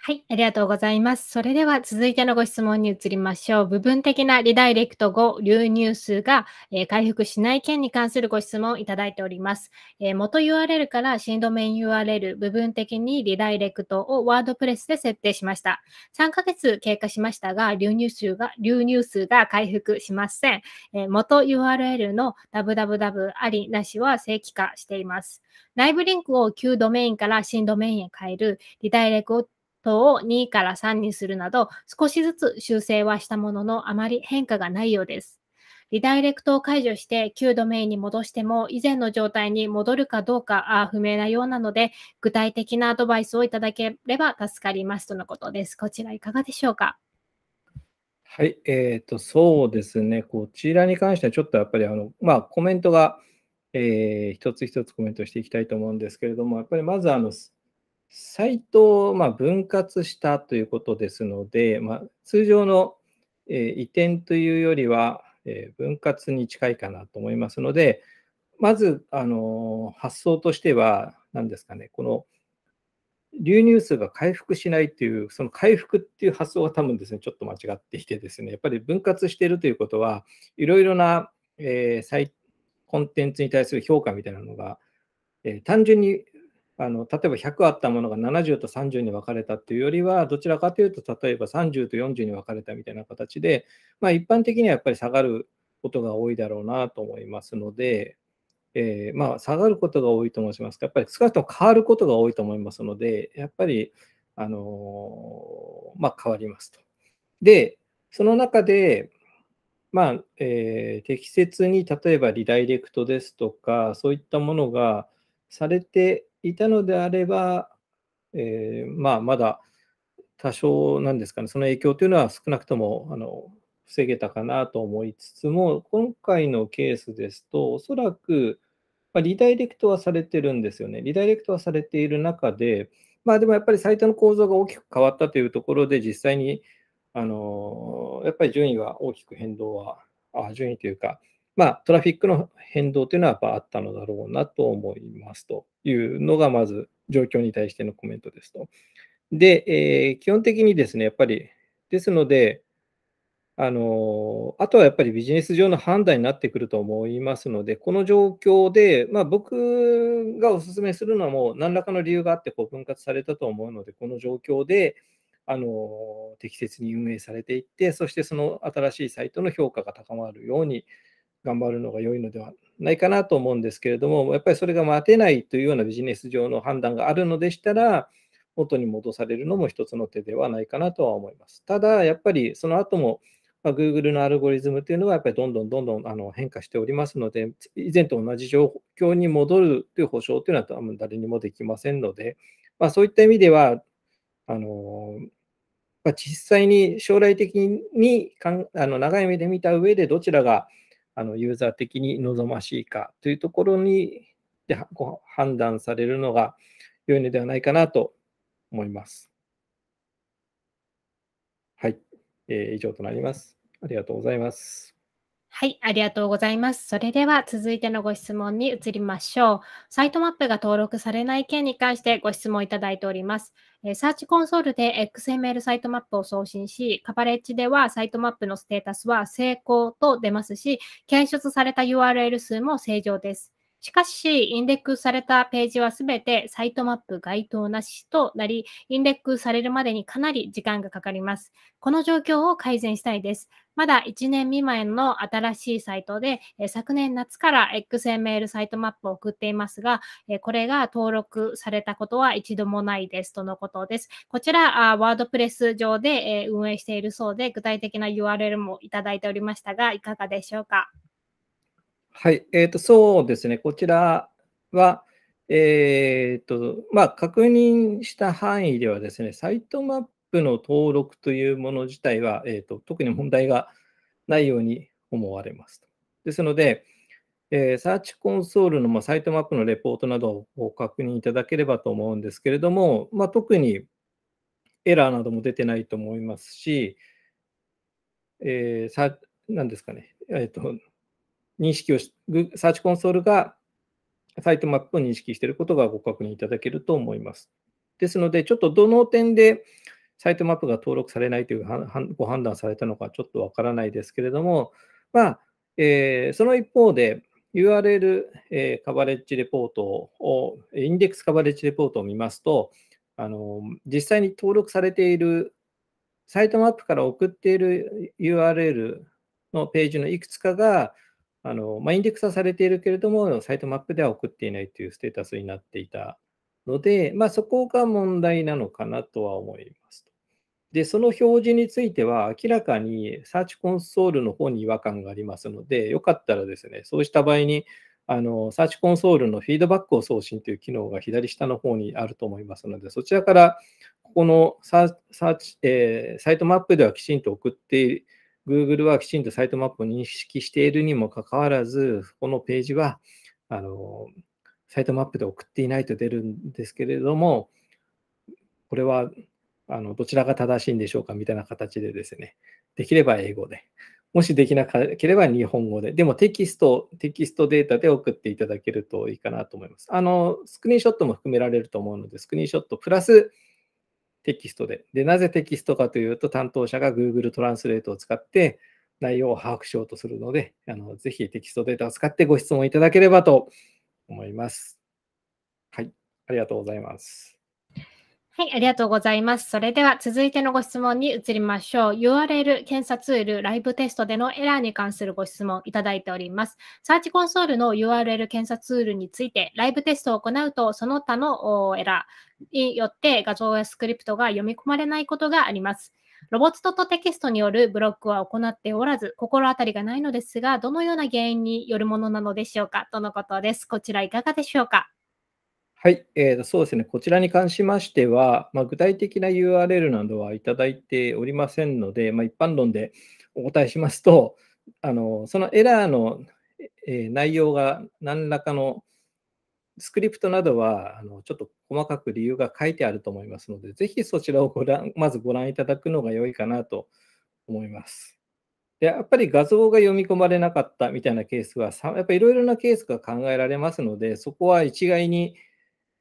はい、ありがとうございます。それでは続いてのご質問に移りましょう。部分的なリダイレクト後流入数が、えー、回復しない件に関するご質問をいただいております。えー、元 URL から新ドメイン URL 部分的にリダイレクトをワードプレスで設定しました。3ヶ月経過しましたが、流入数が流入数が回復しません。えー、元 URL の www ありなしは正規化しています。内部リンクを旧ドメインから新ドメインへ変えるリダイレクト等を2から3にするなど、少しずつ修正はしたものの、あまり変化がないようです。リダイレクトを解除して旧ドメインに戻しても以前の状態に戻るかどうか不明なようなので具体的なアドバイスをいただければ助かりますとのことです。こちらいかがでしょうかはい、えーと、とそうですね、こちらに関してはちょっとやっぱりあの、まあ、コメントが、えー、一つ一つコメントしていきたいと思うんですけれども、やっぱりまずあのサイトをま分割したということですので、まあ、通常の、え移転というよりは、え分割に近いかなと思いますので、まず、あの発想としては、何ですかね、この流入数が回復しないという、その回復っていう発想が多分ですね、ちょっと間違っていてですね、やっぱり分割しているということは、いろいろな、えー、コンテンツに対する評価みたいなのが、えー、単純にあの例えば100あったものが70と30に分かれたっていうよりは、どちらかというと、例えば30と40に分かれたみたいな形で、まあ、一般的にはやっぱり下がることが多いだろうなと思いますので、えー、まあ、下がることが多いと申しますか、やっぱり少なくとも変わることが多いと思いますので、やっぱり、あのー、まあ、変わりますと。で、その中で、まあえー、適切に例えばリダイレクトですとか、そういったものがされていたのであれば、えー、まあ、まだ多少なんですかね、その影響というのは少なくともあの防げたかなと思いつつも、今回のケースですと、おそらく、まあ、リダイレクトはされてるんですよね。リダイレクトはされている中で、まあ、でもやっぱりサイトの構造が大きく変わったというところで、実際にあのやっぱり順位は大きく変動は、あ順位というか、まあ、トラフィックの変動というのはやっぱあったのだろうなと思いますというのが、まず状況に対してのコメントですと。で、えー、基本的にですね、やっぱり、ですので、あのあとはやっぱりビジネス上の判断になってくると思いますので、この状況で、まあ、僕がお勧めするのは、もう何らかの理由があってこう分割されたと思うので、この状況で、あの適切に運営されていって、そしてその新しいサイトの評価が高まるように頑張るのが良いのではないかなと思うんですけれども、やっぱりそれが待てないというようなビジネス上の判断があるのでしたら、元に戻されるのも一つの手ではないかなとは思います。ただ、やっぱりその後も、まあ、Google のアルゴリズムというのは、やっぱりどんどんどんどんあの変化しておりますので、以前と同じ状況に戻るという保証というのは多分誰にもできませんので、まあ、そういった意味では、あのまあ、実際に将来的にかんあの長い目で見た上で、どちらがあのユーザー的に望ましいかというところにで判断されるのが良いのではないかなと思います。はい、えー、以上となります。ありがとうございます。はい、ありがとうございます。それでは続いてのご質問に移りましょう。サイトマップが登録されない件に関してご質問いただいております。サーチコンソールで XML サイトマップを送信し、カバレッジではサイトマップのステータスは成功と出ますし、検出された URL 数も正常です。しかし、インデックスされたページはすべてサイトマップ該当なしとなり、インデックスされるまでにかなり時間がかかります。この状況を改善したいです。まだ1年未満の新しいサイトで、昨年夏から XML サイトマップを送っていますが、これが登録されたことは一度もないですとのことです。こちら、ワードプレス上で運営しているそうで、具体的な URL もいただいておりましたが、いかがでしょうか。はい、えーと、そうですね、こちらは、えーとまあ、確認した範囲ではですね、サイトマップの登録というもの自体は、えーと、特に問題がないように思われます。ですので、えー、サーチコンソールの、まあ、サイトマップのレポートなどをご確認いただければと思うんですけれども、まあ、特にエラーなども出てないと思いますし、えー、さなんですかね、えーと認識をし、サーチコンソールがサイトマップを認識していることがご確認いただけると思います。ですので、ちょっとどの点でサイトマップが登録されないというご判断されたのかちょっとわからないですけれども、まあえー、その一方で URL、えー、カバレッジレポートを、インデックスカバレッジレポートを見ますと、あの実際に登録されているサイトマップから送っている URL のページのいくつかがあのまあ、インデックスはされているけれども、サイトマップでは送っていないというステータスになっていたので、まあ、そこが問題なのかなとは思いますで、その表示については、明らかにサーチコンソールの方に違和感がありますので、よかったらですね、そうした場合に、あのサーチコンソールのフィードバックを送信という機能が左下の方にあると思いますので、そちらからここのサーチ、えー、サイトマップではきちんと送って Google はきちんとサイトマップを認識しているにもかかわらず、このページはあのサイトマップで送っていないと出るんですけれども、これはあのどちらが正しいんでしょうかみたいな形でですね、できれば英語で、もしできなければ日本語で、でもテキスト、テキストデータで送っていただけるといいかなと思います。あの、スクリーンショットも含められると思うので、スクリーンショットプラス、テキストで。で、なぜテキストかというと、担当者が Google トランスレートを使って内容を把握しようとするので、あのぜひテキストデータを使ってご質問いただければと思います。はい、ありがとうございます。はい、ありがとうございます。それでは続いてのご質問に移りましょう。URL 検査ツール、ライブテストでのエラーに関するご質問いただいております。サーチコンソールの URL 検査ツールについて、ライブテストを行うと、その他のエラーによって画像やスクリプトが読み込まれないことがあります。ロボットとテキストによるブロックは行っておらず、心当たりがないのですが、どのような原因によるものなのでしょうかとのことです。こちらいかがでしょうかはい、えー、そうですね、こちらに関しましては、まあ、具体的な URL などはいただいておりませんので、まあ、一般論でお答えしますと、あのそのエラーの、えー、内容が何らかのスクリプトなどはあのちょっと細かく理由が書いてあると思いますので、ぜひそちらをご覧まずご覧いただくのが良いかなと思います。でやっぱり画像が読み込まれなかったみたいなケースは、やっぱりいろいろなケースが考えられますので、そこは一概に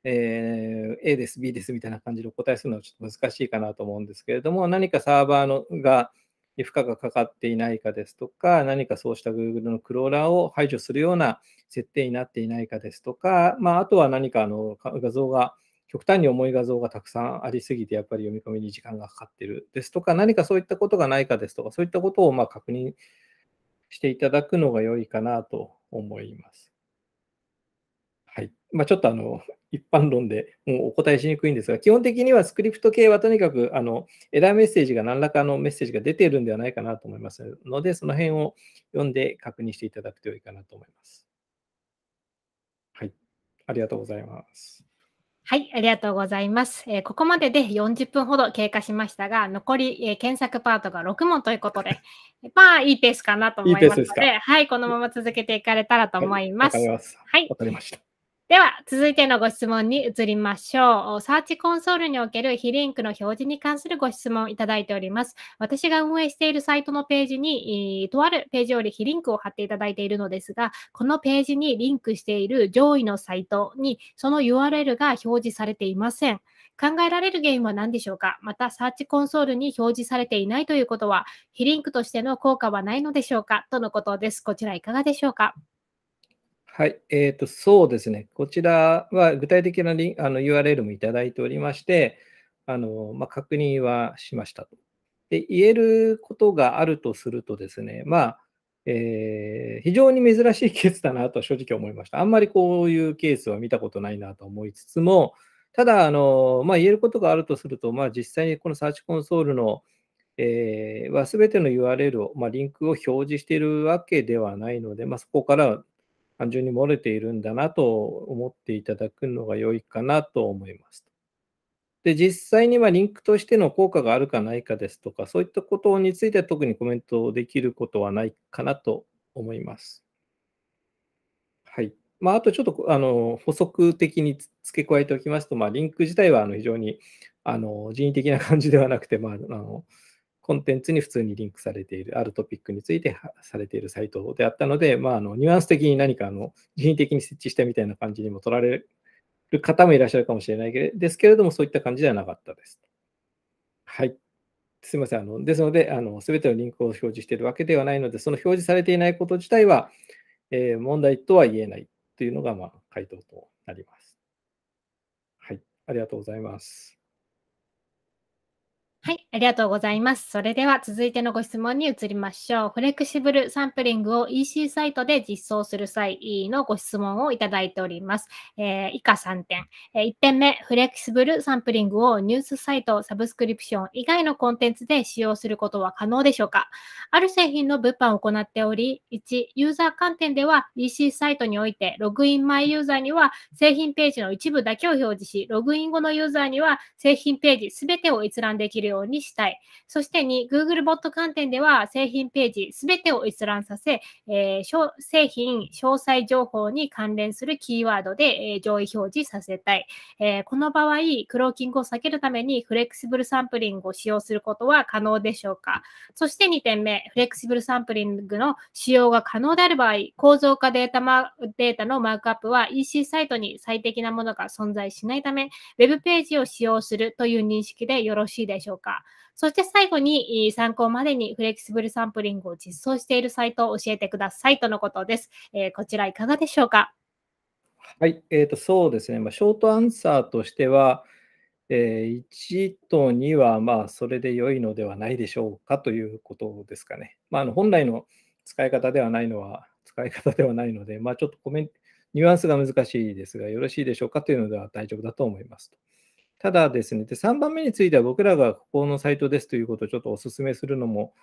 えー、A です、B ですみたいな感じでお答えするのはちょっと難しいかなと思うんですけれども、何かサーバーのが負荷がかかっていないかですとか、何かそうした Google のクローラーを排除するような設定になっていないかですとか、まあ、あとは何かあの画像が、極端に重い画像がたくさんありすぎて、やっぱり読み込みに時間がかかっているですとか、何かそういったことがないかですとか、そういったことをま確認していただくのが良いかなと思います。まあ、ちょっとあの 一般論でもうお答えしにくいんですが、基本的にはスクリプト系はとにかくあのエラーメッセージが何らかのメッセージが出ているんではないかなと思いますので、その辺を読んで確認していただくといいかなと思います。はい、ありがとうございます。はい、ありがとうございます。えー、ここまでで40分ほど経過しましたが、残り、えー、検索パートが6問ということで、まあ、いいペースかなと思いますので、いいではい、このまま続けていかれたらと思います。はい、わ、はい、かりました。では、続いてのご質問に移りましょう。サーチコンソールにおける非リンクの表示に関するご質問いただいております。私が運営しているサイトのページに、とあるページより非リンクを貼っていただいているのですが、このページにリンクしている上位のサイトに、その URL が表示されていません。考えられる原因は何でしょうかまた、サーチコンソールに表示されていないということは、非リンクとしての効果はないのでしょうかとのことです。こちらいかがでしょうかはい、えーと、そうですね、こちらは具体的なリあの URL もいただいておりまして、あのまあ、確認はしましたとで。言えることがあるとするとですね、まあえー、非常に珍しいケースだなと正直思いました。あんまりこういうケースは見たことないなと思いつつも、ただ、あのまあ、言えることがあるとすると、まあ、実際にこのサーチコンソールの、えー、は全ての URL を、まあ、リンクを表示しているわけではないので、まあ、そこから単純に漏れているんだなと思っていただくのが良いかなと思います。で、実際にはリンクとしての効果があるかないかですとか、そういったことについては特にコメントできることはないかなと思います。はい。まあ、あとちょっとあの補足的に付け加えておきますと、まあ、リンク自体はあの非常にあの人為的な感じではなくて、まあ、あのコンテンツに普通にリンクされている、あるトピックについてされているサイトであったので、まあ、あのニュアンス的に何かあの人為的に設置したみたいな感じにも取られる方もいらっしゃるかもしれないですけれども、そういった感じではなかったです。はい。すみません。あのですので、すべてのリンクを表示しているわけではないので、その表示されていないこと自体は、えー、問題とは言えないというのが、まあ、回答となります。はい。ありがとうございます。はい、ありがとうございます。それでは続いてのご質問に移りましょう。フレキシブルサンプリングを EC サイトで実装する際のご質問をいただいております。えー、以下3点、えー、1点目、フレキシブルサンプリングをニュースサイト、サブスクリプション以外のコンテンツで使用することは可能でしょうかある製品の物販を行っており、1、ユーザー観点では EC サイトにおいてログイン前ユーザーには製品ページの一部だけを表示し、ログイン後のユーザーには製品ページ全てを閲覧できるようにしたい。そして2、Google b o t 観点では製品ページすべてを閲覧させ、えー、製品詳細情報に関連するキーワードで、えー、上位表示させたい、えー、この場合、クローキングを避けるためにフレキシブルサンプリングを使用することは可能でしょうかそして2点目、フレキシブルサンプリングの使用が可能である場合、構造化データマデータのマークアップは EC サイトに最適なものが存在しないため、Web ページを使用するという認識でよろしいでしょうかそして最後に参考までにフレキシブルサンプリングを実装しているサイトを教えてくださいとのことです。えー、こちらいかがでしょうかはい、えー、とそうですね、まあ、ショートアンサーとしては、えー、1と2はまあそれで良いのではないでしょうかということですかね。まあ、あの本来の使い方ではないのは使い方ではないので、まあ、ちょっとコメンニュアンスが難しいですが、よろしいでしょうかというのでは大丈夫だと思います。ただですね、で3番目については僕らがここのサイトですということをちょっとお勧めするのも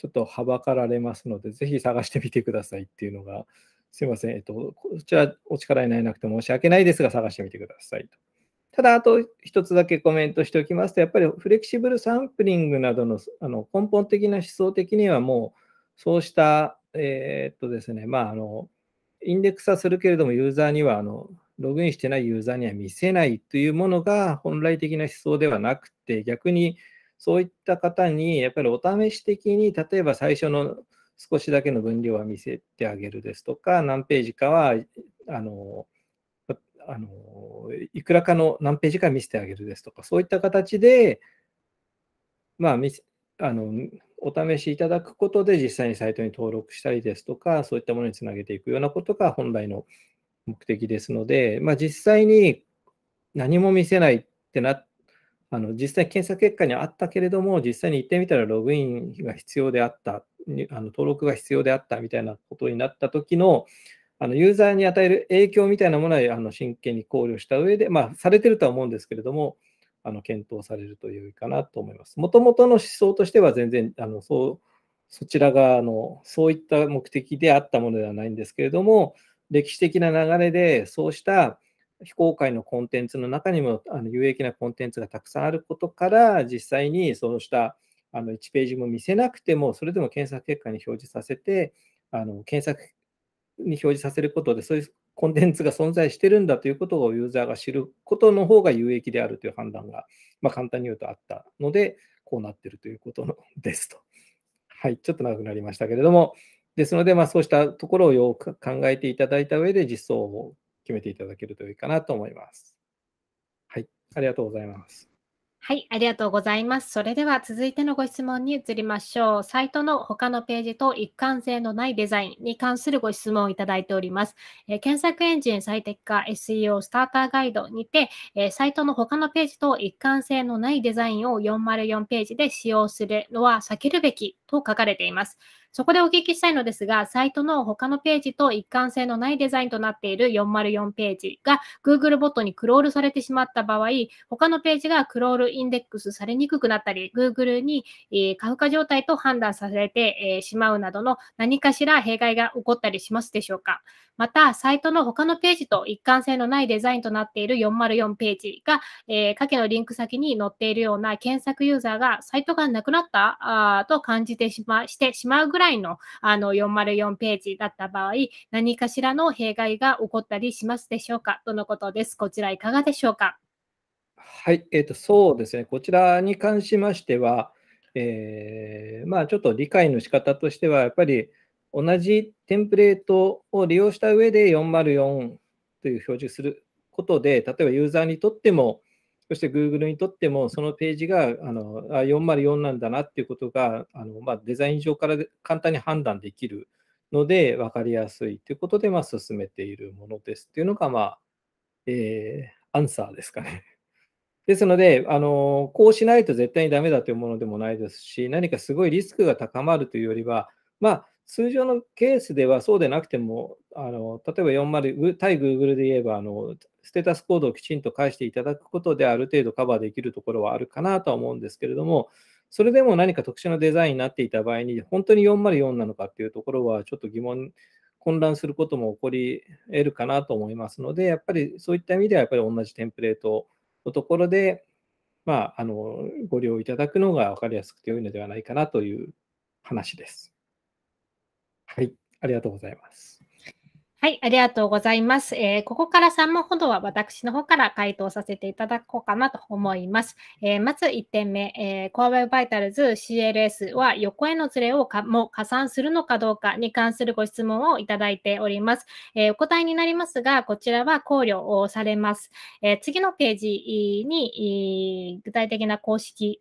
ちょっとはばかられますので、ぜひ探してみてくださいっていうのが、すいません、えっと、こちらお力になれなくて申し訳ないですが、探してみてくださいと。ただ、あと一つだけコメントしておきますと、やっぱりフレキシブルサンプリングなどのあの根本的な思想的にはもう、そうした、えー、っとですね、まあ、あの、インデックスはするけれども、ユーザーにはあのログインしてないユーザーには見せないというものが本来的な思想ではなくて、逆にそういった方に、やっぱりお試し的に、例えば最初の少しだけの分量は見せてあげるですとか、何ページかは、あの、あのいくらかの何ページか見せてあげるですとか、そういった形で、まあ、あのお試しいただくことで実際にサイトに登録したりですとか、そういったものにつなげていくようなことが本来の目的ですので、まあ、実際に何も見せないってなあの実際検査結果にあったけれども、実際に行ってみたらログインが必要であった、あの登録が必要であったみたいなことになった時の、あのユーザーに与える影響みたいなものはあの真剣に考慮した上で、まあ、されてるとは思うんですけれども、あの検討されると良いかなと思います。もともとの思想としては全然あのそうそちら側のそういった目的であったものではないんですけれども、歴史的な流れで、そうした非公開のコンテンツの中にもあの有益なコンテンツがたくさんあることから、実際にそうしたあの1ページも見せなくても、それでも検索結果に表示させて、あの検索に表示させることで、そういうコンテンツが存在してるんだということをユーザーが知ることの方が有益であるという判断が、まあ、簡単に言うとあったので、こうなってるということですと。はい、ちょっと長くなりましたけれども、ですので、まあ、そうしたところをよく考えていただいた上で実装を決めていただけるといいかなと思います。はい、ありがとうございます。はい、ありがとうございます。それでは続いてのご質問に移りましょう。サイトの他のページと一貫性のないデザインに関するご質問をいただいております。え検索エンジン最適化 SEO スターターガイドにて、えサイトの他のページと一貫性のないデザインを404ページで使用するのは避けるべきと書かれています。そこでお聞きしたいのですが、サイトの他のページと一貫性のないデザインとなっている404ページが Google ボットにクロールされてしまった場合、他のページがクロールインデックスされにくくなったり、Google に、えー、過負荷状態と判断されて、えー、しまうなどの何かしら弊害が起こったりしますでしょうか。また、サイトの他のページと一貫性のないデザインとなっている404ページが、えー、下記のリンク先に載っているような検索ユーザーがサイトがなくなったあと感じてしましてしまうぐらいぐらいのあの404ページだった場合、何かしらの弊害が起こったりしますでしょうかとのことです。こちらいかがでしょうか。はい、えーと、そうですね、こちらに関しましては、えー、まあ、ちょっと理解の仕方としては、やっぱり同じテンプレートを利用した上で404という表示することで、例えばユーザーにとっても、そして Google にとっても、そのページがあのあ404なんだなっていうことが、あのまあ、デザイン上から簡単に判断できるので、分かりやすいということで、まあ、進めているものですっていうのが、まあえー、アンサーですかね。ですのであの、こうしないと絶対にダメだというものでもないですし、何かすごいリスクが高まるというよりは、まあ、通常のケースではそうでなくても、あの例えば40対 Google で言えばあの、ステータスコードをきちんと返していただくことで、ある程度カバーできるところはあるかなとは思うんですけれども、それでも何か特殊なデザインになっていた場合に、本当に404なのかっていうところは、ちょっと疑問、混乱することも起こり得るかなと思いますので、やっぱりそういった意味では、やっぱり同じテンプレートのところで、まあ、あのご利用いただくのが分かりやすくて良いのではないかなという話です。はい、ありがとうございます。はい、ありがとうございます。えー、ここから3問ほどは私の方から回答させていただこうかなと思います。えー、まず1点目、えー、Core Web Vitals CLS は横へのズレをかも加算するのかどうかに関するご質問をいただいております。えお答えになりますが、こちらは考慮をされます。え次のページに具体的な公式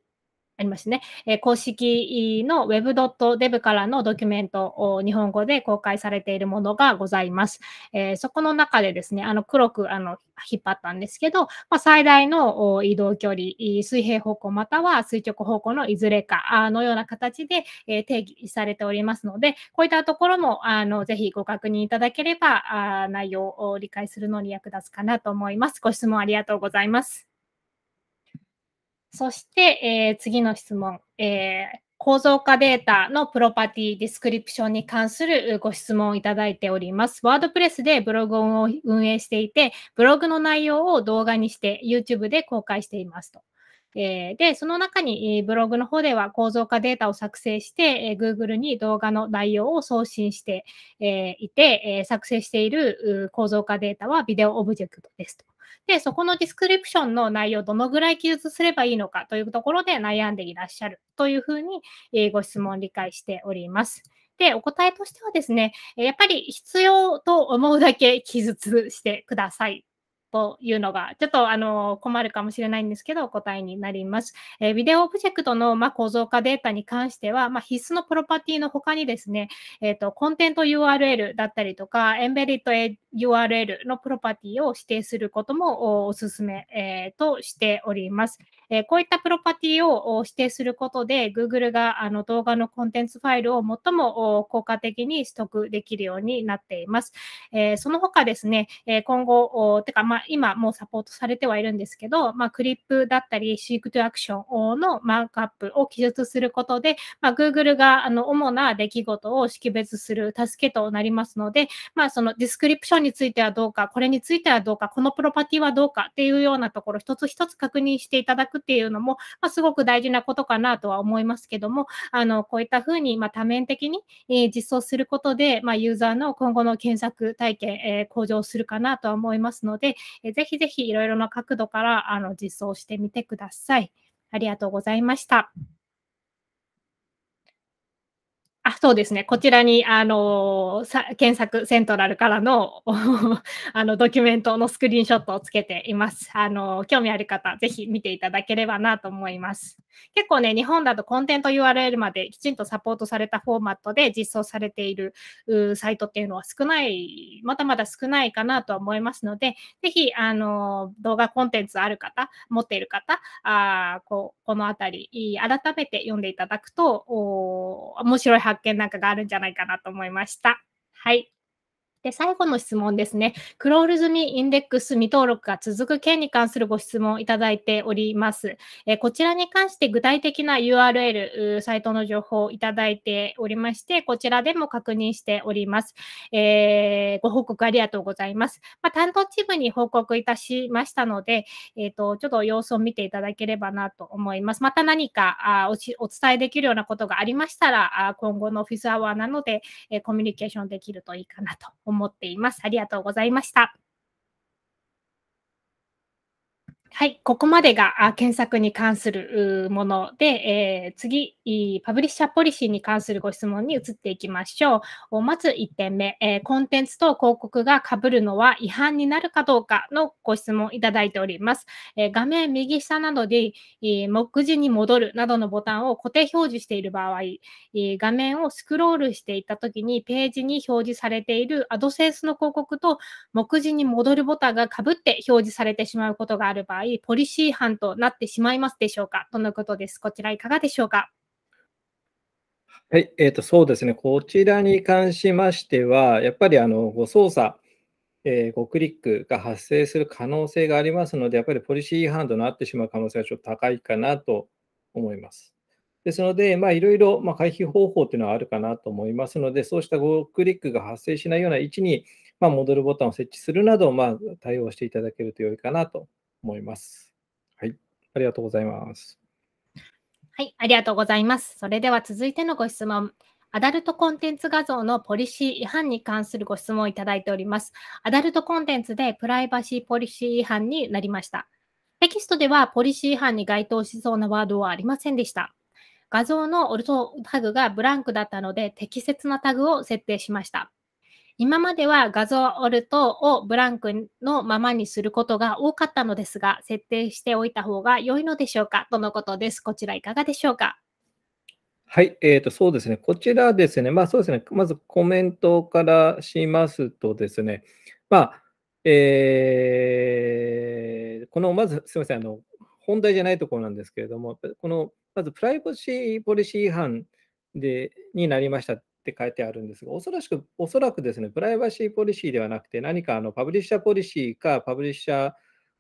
ありますね。え公式の web.dev からのドキュメントを日本語で公開されているものがございます。えそこの中でですね、あの黒くあの引っ張ったんですけど、まあ、最大の移動距離、水平方向または垂直方向のいずれかのような形で、え定義されておりますので、こういったところもあのぜひご確認いただければあ内容を理解するのに役立つかなと思います。ご質問ありがとうございます。そして、えー、次の質問、えー、構造化データのプロパティ、ディスクリプションに関するご質問をいただいております。ワードプレスでブログを運営していて、ブログの内容を動画にして YouTube で公開していますと。えで、その中にブログの方では構造化データを作成して、え Google に動画の内容を送信して、えいて、え作成している構造化データはビデオオブジェクトですと。で、そこのディスクリプションの内容、どのぐらい記述すればいいのかというところで悩んでいらっしゃるというふうに、えご質問理解しております。で、お答えとしてはですね、やっぱり必要と思うだけ記述してくださいというのが、ちょっとあの困るかもしれないんですけど、お答えになります。えー、ビデオオブジェクトの、まあ、構造化データに関しては、まあ、必須のプロパティの他にですね、えーと、コンテント URL だったりとか、エンベリッド URL のプロパティを指定することもおすすめ、えー、としております。えー、こういったプロパティを指定することで、Google があの動画のコンテンツファイルを最も効果的に取得できるようになっています。えー、その他ですね、え今後、てか、まあ、今もうサポートされてはいるんですけど、まあ、クリップだったり、シークトゥアクションのマークアップを記述することで、まあ、Google があの主な出来事を識別する助けとなりますので、まあ、そのディスクリプションについてはどうか、これについてはどうか、このプロパティはどうかっていうようなところ、一つ一つ確認していただくっていうのも、まあ、すごく大事なことかなとは思いますけども、あのこういったふうに、まあ、多面的に、え実装することで、まあ、ユーザーの今後の検索体験、えー、向上するかなとは思いますので、えー、ぜひぜひいろいろな角度からあの実装してみてください。ありがとうございました。そうですね。こちらに、あのさ検索セントラルからの あのドキュメントのスクリーンショットをつけています。あの興味ある方、ぜひ見ていただければなと思います。結構ね、日本だとコンテント URL まできちんとサポートされたフォーマットで実装されているサイトっていうのは少ない、まだまだ少ないかなとは思いますので、ぜひ、あの動画コンテンツある方、持っている方、あここのあたり、改めて読んでいただくと、面白い発見見なんかがあるんじゃないかなと思いました。はい。で、最後の質問ですね。クロール済みインデックス未登録が続く件に関するご質問をいただいております。えこちらに関して具体的な URL、サイトの情報をいただいておりまして、こちらでも確認しております。えー、ご報告ありがとうございます。まあ、担当チームに報告いたしましたので、えっ、ー、と、ちょっと様子を見ていただければなと思います。また何かあおお伝えできるようなことがありましたら、あ今後のオフィスアワーなので、えー、コミュニケーションできるといいかなと思います。思っています。ありがとうございました。はい、ここまでが検索に関するもので、えー、次、パブリッシャーポリシーに関するご質問に移っていきましょう。まず1点目、えー、コンテンツと広告がかぶるのは違反になるかどうかのご質問いただいております。えー、画面右下などで、え目次に戻るなどのボタンを固定表示している場合、え画面をスクロールしていったときにページに表示されているアドセンスの広告と目次に戻るボタンがかぶって表示されてしまうことがある場合、場合、ポリシー違反となってしまいますでしょうかとのことです。こちらいかがでしょうか。はい、えーと、そうですね、こちらに関しましては、やっぱりあのご操作、えー、ごクリックが発生する可能性がありますので、やっぱりポリシー違反となってしまう可能性がちょっと高いかなと思います。ですので、まあ、いろいろ、まあ、回避方法というのはあるかなと思いますので、そうしたごクリックが発生しないような位置に、まあ、戻るボタンを設置するなど、まあ、対応していただけると良いかなと思います。はい、ありがとうございます。はい、ありがとうございます。それでは続いてのご質問。アダルトコンテンツ画像のポリシー違反に関するご質問をいただいております。アダルトコンテンツでプライバシーポリシー違反になりました。テキストではポリシー違反に該当しそうなワードはありませんでした。画像のオルトタグがブランクだったので適切なタグを設定しました。今までは画像オルトをブランクのままにすることが多かったのですが、設定しておいた方が良いのでしょうかとのことです。こちらいかがでしょうかはい、えー、とそうですね、こちらですね、まあそうですね、まずコメントからしますとですね、まあ、えー、このまず、すみませんあの、本題じゃないところなんですけれども、このまずプライバシーポリシー違反でになりましたって書いてあるんですが、おそらくおそらくですね、プライバシーポリシーではなくて、何かあのパブリッシャーポリシーか、パブリッシャー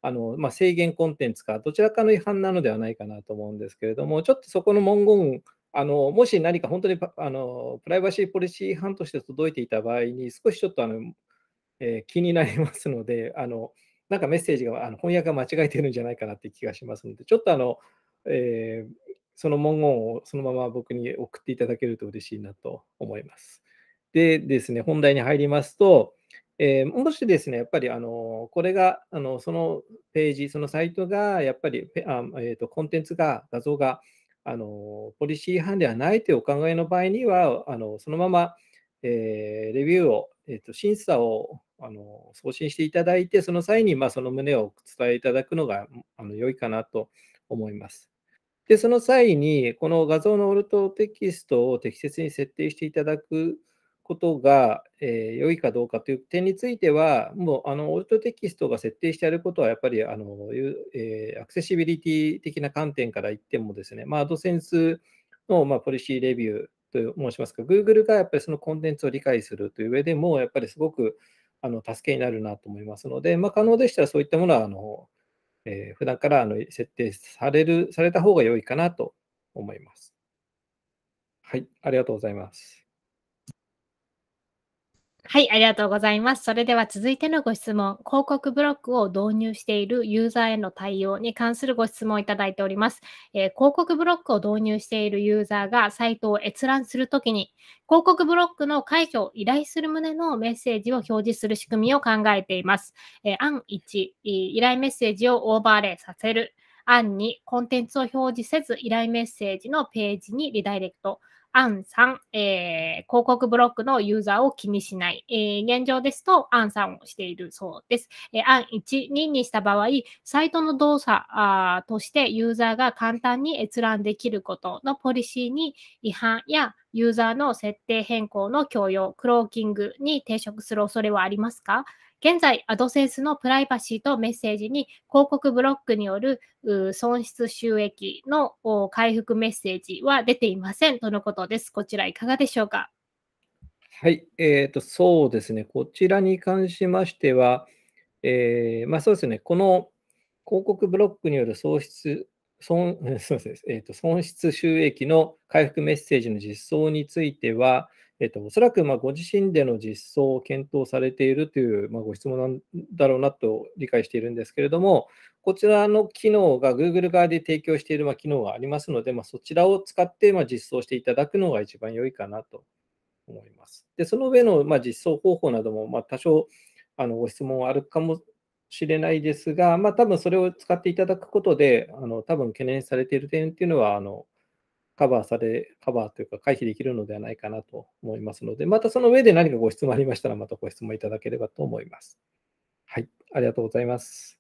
あの、まあ、制限コンテンツか、どちらかの違反なのではないかなと思うんですけれども、ちょっとそこの文言、あのもし何か本当にあのプライバシーポリシー違反として届いていた場合に、少しちょっとあの、えー、気になりますので、あのなんかメッセージが、あの翻訳が間違えてるんじゃないかなって気がしますので、ちょっとあの、えー、その文言をそのまま僕に送っていただけると嬉しいなと思います。でですね、本題に入りますと、えー、もしですね、やっぱりあのこれがあのそのページ、そのサイトがやっぱりあ、えーと、コンテンツが、画像があのポリシー違反ではないというお考えの場合には、あのそのまま、えー、レビューを、えーと、と審査をあの送信していただいて、その際に、まあ、その旨をお伝えいただくのがあの良いかなと思います。で、その際に、この画像のオルトテキストを適切に設定していただくことが、えー、良いかどうかという点については、もうあのオルトテキストが設定してあることは、やっぱりあの、えー、アクセシビリティ的な観点から言ってもですね、まあ、アドセンスの、まあ、ポリシーレビューと申しますか、Google がやっぱりそのコンテンツを理解するという上でも、やっぱりすごくあの助けになるなと思いますので、まあ、可能でしたらそういったものはあのえー、普段からあの設定される、された方が良いかなと思います。はい、ありがとうございます。はい、ありがとうございます。それでは続いてのご質問、広告ブロックを導入しているユーザーへの対応に関するご質問をいただいております。えー、広告ブロックを導入しているユーザーがサイトを閲覧するときに、広告ブロックの解除を依頼する旨のメッセージを表示する仕組みを考えています。えー、案1、依頼メッセージをオーバーレイさせる。案2、コンテンツを表示せず依頼メッセージのページにリダイレクト。アンさん、えー、広告ブロックのユーザーを気にしない。えー、現状ですと、アンさんをしているそうです。えー、アン1、2にした場合、サイトの動作としてユーザーが簡単に閲覧できることのポリシーに違反やユーザーの設定変更の強要、クローキングに抵触する恐れはありますか現在、アドセンスのプライバシーとメッセージに広告ブロックによる損失収益の回復メッセージは出ていませんとのことです。こちらいかがでしょうか。はい、えーと、そうですね、こちらに関しましては、えー、まあ、そうですね、この広告ブロックによる損失損すみません、えーと、損失収益の回復メッセージの実装については、えーと、おそらくまあご自身での実装を検討されているという、まあ、ご質問なんだろうなと理解しているんですけれども、こちらの機能が Google 側で提供しているまあ機能がありますので、まあ、そちらを使ってまあ実装していただくのが一番良いかなと思います。で、その上のまあ実装方法などもまあ多少あのご質問あるかもしれないですが、まあ、多分それを使っていただくことで、あの多分懸念されている点っていうのはあの、カバーされ、カバーというか回避できるのではないかなと思いますので、またその上で何かご質問ありましたら、またご質問いただければと思います。はい、ありがとうございます。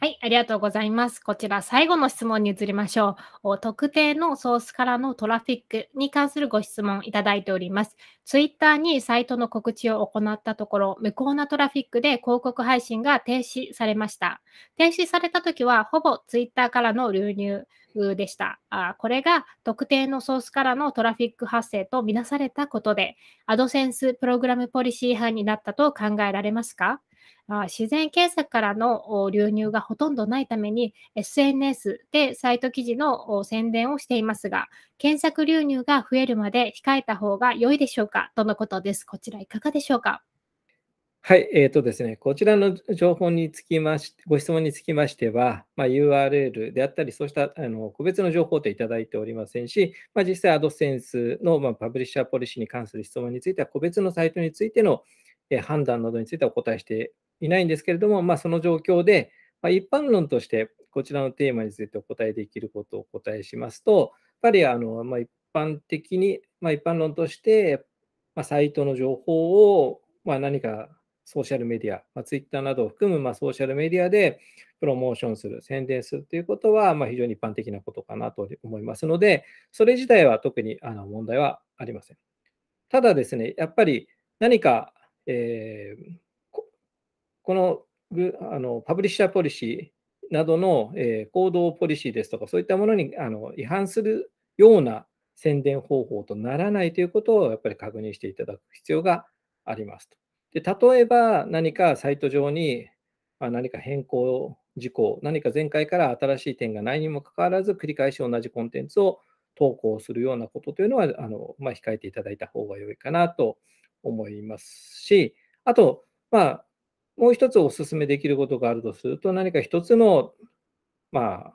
はい、ありがとうございます。こちら最後の質問に移りましょう。特定のソースからのトラフィックに関するご質問いただいております。Twitter にサイトの告知を行ったところ、無効なトラフィックで広告配信が停止されました。停止された時は、ほぼ Twitter からの流入でした。あこれが特定のソースからのトラフィック発生とみなされたことで、アドセンスプログラムポリシー違反になったと考えられますか自然検索からの流入がほとんどないために SNS でサイト記事の宣伝をしていますが、検索流入が増えるまで控えた方が良いでしょうかとのことです。こちらいかがでしょうかはい、えーとですね、こちらの情報につきまして、ご質問につきましては、まあ、URL であったり、そうしたあの個別の情報といただいておりませんし、まあ、実際、アドセンスの、まあ、パブリッシャーポリシーに関する質問については、個別のサイトについての判断などについてはお答えしていないんですけれども、まあ、その状況で、まあ、一般論としてこちらのテーマについてお答えできることをお答えしますと、やっぱりあの、まあ、一般的に、まあ、一般論として、まあ、サイトの情報を、まあ、何かソーシャルメディア、まあ、Twitter などを含む、まあ、ソーシャルメディアでプロモーションする、宣伝するということは、まあ、非常に一般的なことかなと思いますので、それ自体は特にあの問題はありません。ただですね、やっぱり何かえー、このあのパブリッシャーポリシーなどの、えー、行動ポリシーですとか、そういったものにあの違反するような宣伝方法とならないということをやっぱり確認していただく必要がありますと。で例えば何かサイト上に、まあ、何か変更事項、何か前回から新しい点がないにもかかわらず繰り返し同じコンテンツを投稿するようなことというのはあの、まあ、控えていただいた方が良いかなと思いますし、あと、まあ、もう一つお勧めできることがあるとすると、何か一つの、まあ、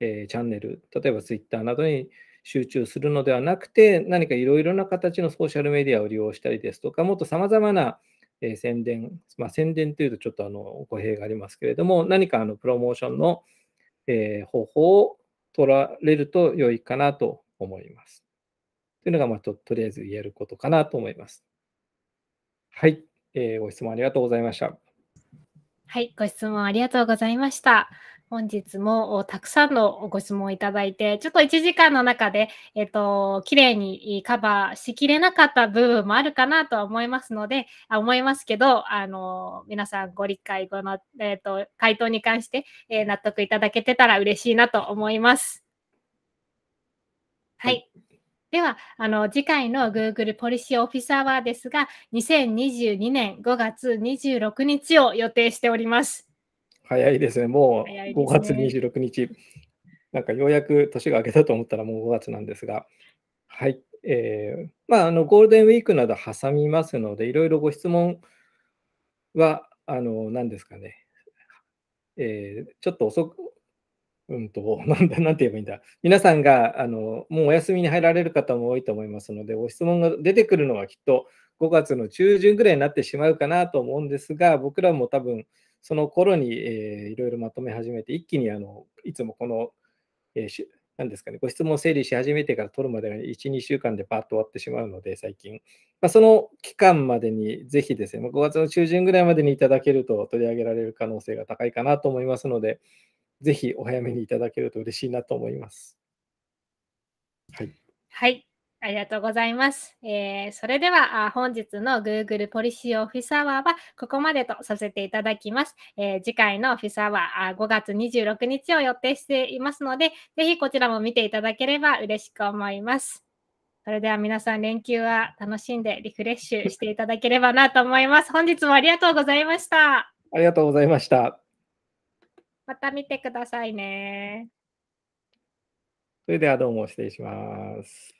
えー、チャンネル、例えば Twitter などに集中するのではなくて、何かいろいろな形のソーシャルメディアを利用したりですとか、もっとさまざまな、えー、宣伝、まあ、宣伝というとちょっとあの語弊がありますけれども、何かあのプロモーションの、えー、方法を取られると良いかなと思います。というのが、まあと、とりあえず言えることかなと思います。はい、えー、ご質問ありがとうございました。はい、ご質問ありがとうございました。本日もたくさんのご質問をいただいて、ちょっと1時間の中で、えっ、と、綺麗にカバーしきれなかった部分もあるかなとは思いますので、あ思いますけど、あの、皆さんご理解、ごの、えっ、と、回答に関して、えー、納得いただけてたら嬉しいなと思います。はい、はいでは、あの次回の Google ポリシーオフィスアワーですが、2022年5月26日を予定しております。早いですね、もう5月26日。ね、なんかようやく年が明けたと思ったらもう5月なんですが、はい、えー、まあ、あのゴールデンウィークなど挟みますので、いろいろご質問は、あの何ですかね、えー、ちょっと遅くうんと、なんだ、なんて言えばいいんだ。皆さんが、あの、もうお休みに入られる方も多いと思いますので、ご質問が出てくるのはきっと5月の中旬ぐらいになってしまうかなと思うんですが、僕らも多分、その頃に、えー、いろいろまとめ始めて、一気に、あの、いつもこの、えー、んですかね、ご質問を整理し始めてから取るまでが1、2週間でパッと終わってしまうので、最近。まあ、その期間までに、ぜひですね、5月の中旬ぐらいまでにいただけると取り上げられる可能性が高いかなと思いますので、ぜひお早めにいただけると嬉しいなと思います。はい。はい。ありがとうございます。えー、それでは本日の Google ポリシーオフィスアワーはここまでとさせていただきます。えー、次回のオフィスアワー5月26日を予定していますので、ぜひこちらも見ていただければ嬉しく思います。それでは皆さん連休は楽しんでリフレッシュしていただければなと思います。本日もありがとうございました。ありがとうございました。また見てくださいね。それではどうも失礼します。